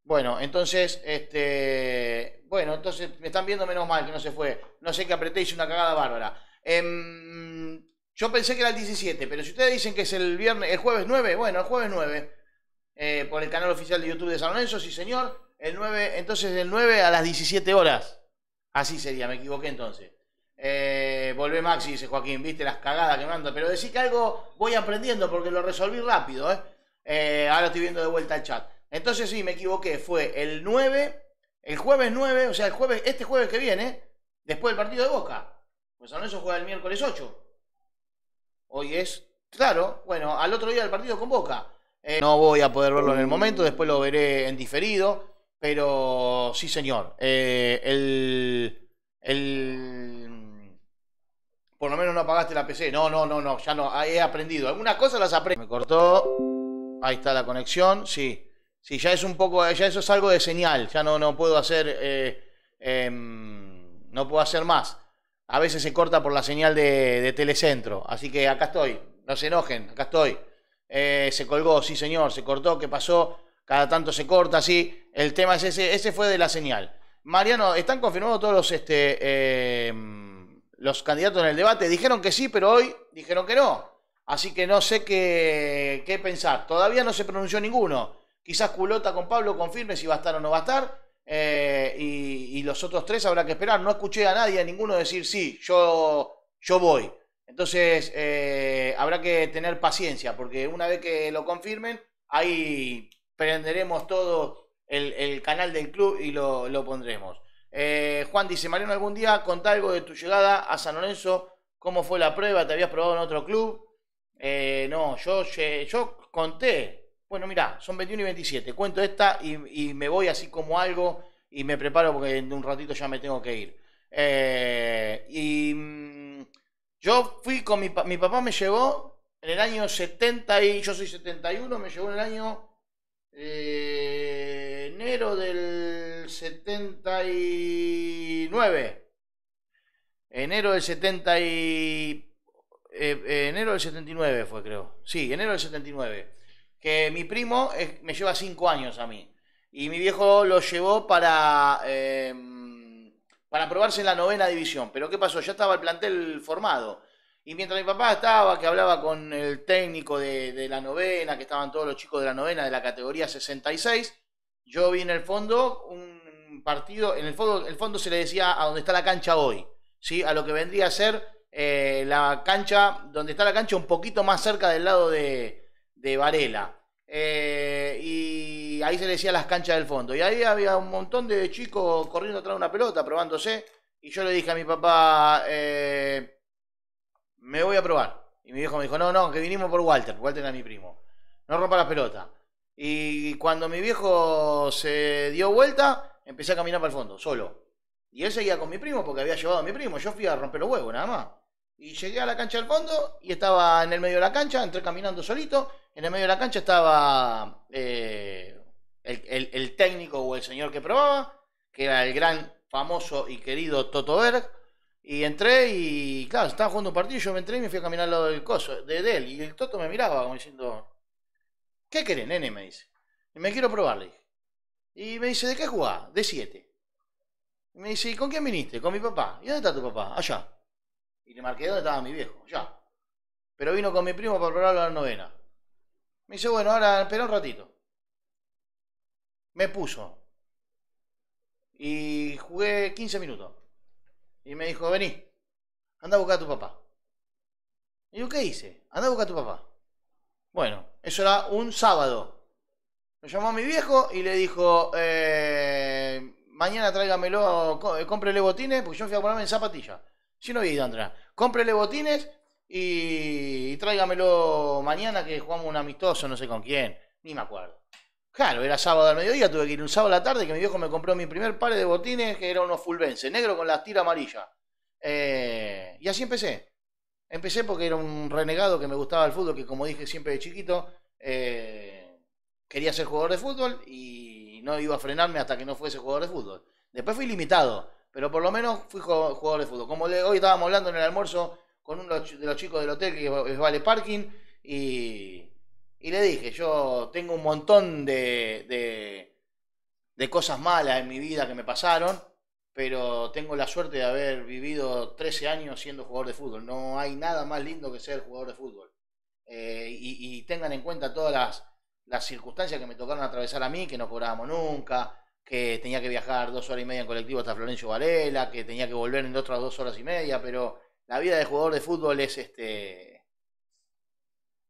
Bueno, entonces, este. Bueno, entonces me están viendo menos mal que no se fue. No sé qué apretéis una cagada bárbara. Em, yo pensé que era el 17, pero si ustedes dicen que es el viernes, el jueves 9, bueno, el jueves 9. Eh, por el canal oficial de YouTube de San Lorenzo, sí señor. El 9, entonces el 9 a las 17 horas. Así sería, me equivoqué entonces. Eh, volvé Maxi, dice Joaquín, viste las cagadas que mando, pero decir que algo voy aprendiendo porque lo resolví rápido, ¿eh? Eh, ahora estoy viendo de vuelta el chat. Entonces sí, me equivoqué, fue el 9, el jueves 9, o sea, el jueves, este jueves que viene, después del partido de Boca. Pues San eso juega el miércoles 8. Hoy es, claro, bueno, al otro día del partido con Boca. Eh, no voy a poder verlo en el momento, después lo veré en diferido, pero sí señor, el, el por lo menos no apagaste la PC. No, no, no, no, ya no, he aprendido. Algunas cosas las aprendí. Me cortó. Ahí está la conexión, sí. Sí, ya es un poco, ya eso es algo de señal, ya no, no puedo hacer, eh, em, no puedo hacer más. A veces se corta por la señal de, telecentro, así que acá estoy, no se enojen, acá estoy. Eh, se colgó, sí señor, se cortó, ¿qué pasó? Cada tanto se corta, sí. El tema es ese, ese fue de la señal. Mariano, ¿están confirmados todos los, este, em, los candidatos en el debate dijeron que sí, pero hoy dijeron que no. Así que no sé qué, qué pensar. Todavía no se pronunció ninguno. Quizás Culota con Pablo confirme si va a estar o no va a estar. Eh, y, los otros tres habrá que esperar. No escuché a nadie, a ninguno decir sí, yo, yo voy. Entonces eh, habrá que tener paciencia, porque una vez que lo confirmen, ahí prenderemos todo el, canal del club y lo, lo pondremos. Eh, Juan dice, Mariano, algún día contá algo de tu llegada a San Lorenzo, cómo fue la prueba, te habías probado en otro club. Eh, no, yo, yo conté, bueno, mira, son 21 y 27, cuento esta y, y, me voy así como algo y me preparo porque en un ratito ya me tengo que ir. Eh, y mm, yo fui con mi, mi papá, me llevó en el año 70 y yo soy 71, me llevó en el año enero del 79. Enero del 70 y, eh, eh, enero del 79 fue, creo. Sí, enero del 79. Que mi primo me lleva 5 años a mí. Y mi viejo lo llevó para, em, para probarse en la novena división. Pero ¿qué pasó? Ya estaba el plantel formado. Y mientras mi papá estaba, que hablaba con el técnico de, de la novena, que estaban todos los chicos de la novena de la categoría 66, yo vi en el fondo un partido, en el fondo, el fondo se le decía a donde está la cancha hoy, ¿sí? a lo que vendría a ser eh, la cancha, donde está la cancha un poquito más cerca del lado de, Varela. Eh, y ahí se le decía las canchas del fondo. Y ahí había un montón de chicos corriendo atrás de una pelota, probándose. Y yo le dije a mi papá, eh, me voy a probar. Y mi viejo me dijo, no, no, que vinimos por Walter. Walter era mi primo. No rompa la pelota. Y cuando mi viejo se dio vuelta, empecé a caminar para el fondo, solo. Y él seguía con mi primo porque había llevado a mi primo. Yo fui a romper los huevos, nada más. Y llegué a la cancha del fondo y estaba en el medio de la cancha, entré caminando solito. En el medio de la cancha estaba eh, el, técnico o el señor que probaba, que era el gran, famoso y querido Toto Berg. Y entré y, claro, estaba jugando un partido. Yo me entré y me fui a caminar al lado del coso, de, él. Y el Toto me miraba como diciendo: ¿Qué querés, nene? Me dice. Y me quiero probar, le dije. Y me dice, ¿de qué jugás? De 7. Me dice, con quién viniste? Con mi papá. ¿Y dónde está tu papá? Allá. Y le marqué dónde estaba mi viejo, allá. Pero vino con mi primo para probarlo a la novena. Me dice, bueno, ahora espera un ratito. Me puso. Y jugué 15 minutos. Y me dijo, vení, anda a buscar a tu papá. Y yo, ¿qué hice? Anda a buscar a tu papá. Bueno, eso era un sábado me llamó a mi viejo y le dijo, eh, mañana tráigamelo, eh, cómprele botines, porque yo fui a ponerme en zapatilla. Si no había ido Cómprele botines y, tráigamelo mañana que jugamos un amistoso, no sé con quién. Ni me acuerdo. Claro, era sábado al mediodía, tuve que ir un sábado a la tarde que mi viejo me compró mi primer par de botines, que era unos fulvense, negro con las tiras amarillas eh, y así empecé. Empecé porque era un renegado que me gustaba el fútbol, que como dije siempre de chiquito, eh, quería ser jugador de fútbol y no iba a frenarme hasta que no fuese jugador de fútbol. Después fui limitado, pero por lo menos fui jugador de fútbol. Como hoy estábamos hablando en el almuerzo con uno de los chicos del hotel que es Vale Parking y, le dije, yo tengo un montón de, cosas malas en mi vida que me pasaron, pero tengo la suerte de haber vivido 13 años siendo jugador de fútbol. No hay nada más lindo que ser jugador de fútbol. Eh, y tengan en cuenta todas las las circunstancias que me tocaron atravesar a mí, que no cobrábamos nunca, que tenía que viajar dos horas y media en colectivo hasta Florencio Varela, que tenía que volver en otras dos horas y media, pero la vida de jugador de fútbol es este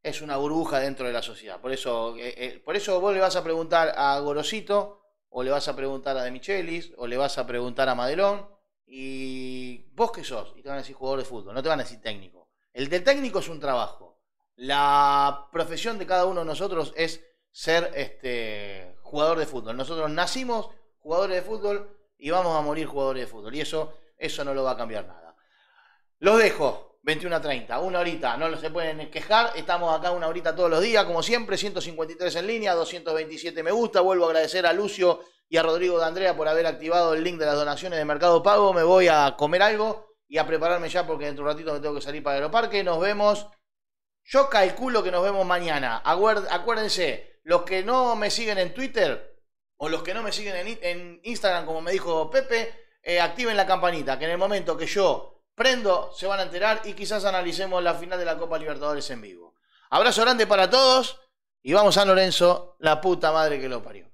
es una burbuja dentro de la sociedad. Por eso, eh, eh, por eso vos le vas a preguntar a Gorosito, o le vas a preguntar a De Michelis, o le vas a preguntar a Madelón, y vos qué sos, y te van a decir jugador de fútbol, no te van a decir técnico. El del técnico es un trabajo la profesión de cada uno de nosotros es ser este, jugador de fútbol. Nosotros nacimos jugadores de fútbol y vamos a morir jugadores de fútbol. Y eso, eso no lo va a cambiar nada. Los dejo. 21 a 30, una horita, no se pueden quejar, estamos acá una horita todos los días, como siempre, 153 en línea, 227 me gusta, vuelvo a agradecer a Lucio y a Rodrigo de Andrea por haber activado el link de las donaciones de Mercado Pago, me voy a comer algo y a prepararme ya porque dentro de un ratito me tengo que salir para Aeroparque, nos vemos yo calculo que nos vemos mañana. Acuérdense, los que no me siguen en Twitter o los que no me siguen en, Instagram, como me dijo Pepe, eh, activen la campanita, que en el momento que yo prendo se van a enterar y quizás analicemos la final de la Copa Libertadores en vivo. Abrazo grande para todos y vamos a Lorenzo, la puta madre que lo parió.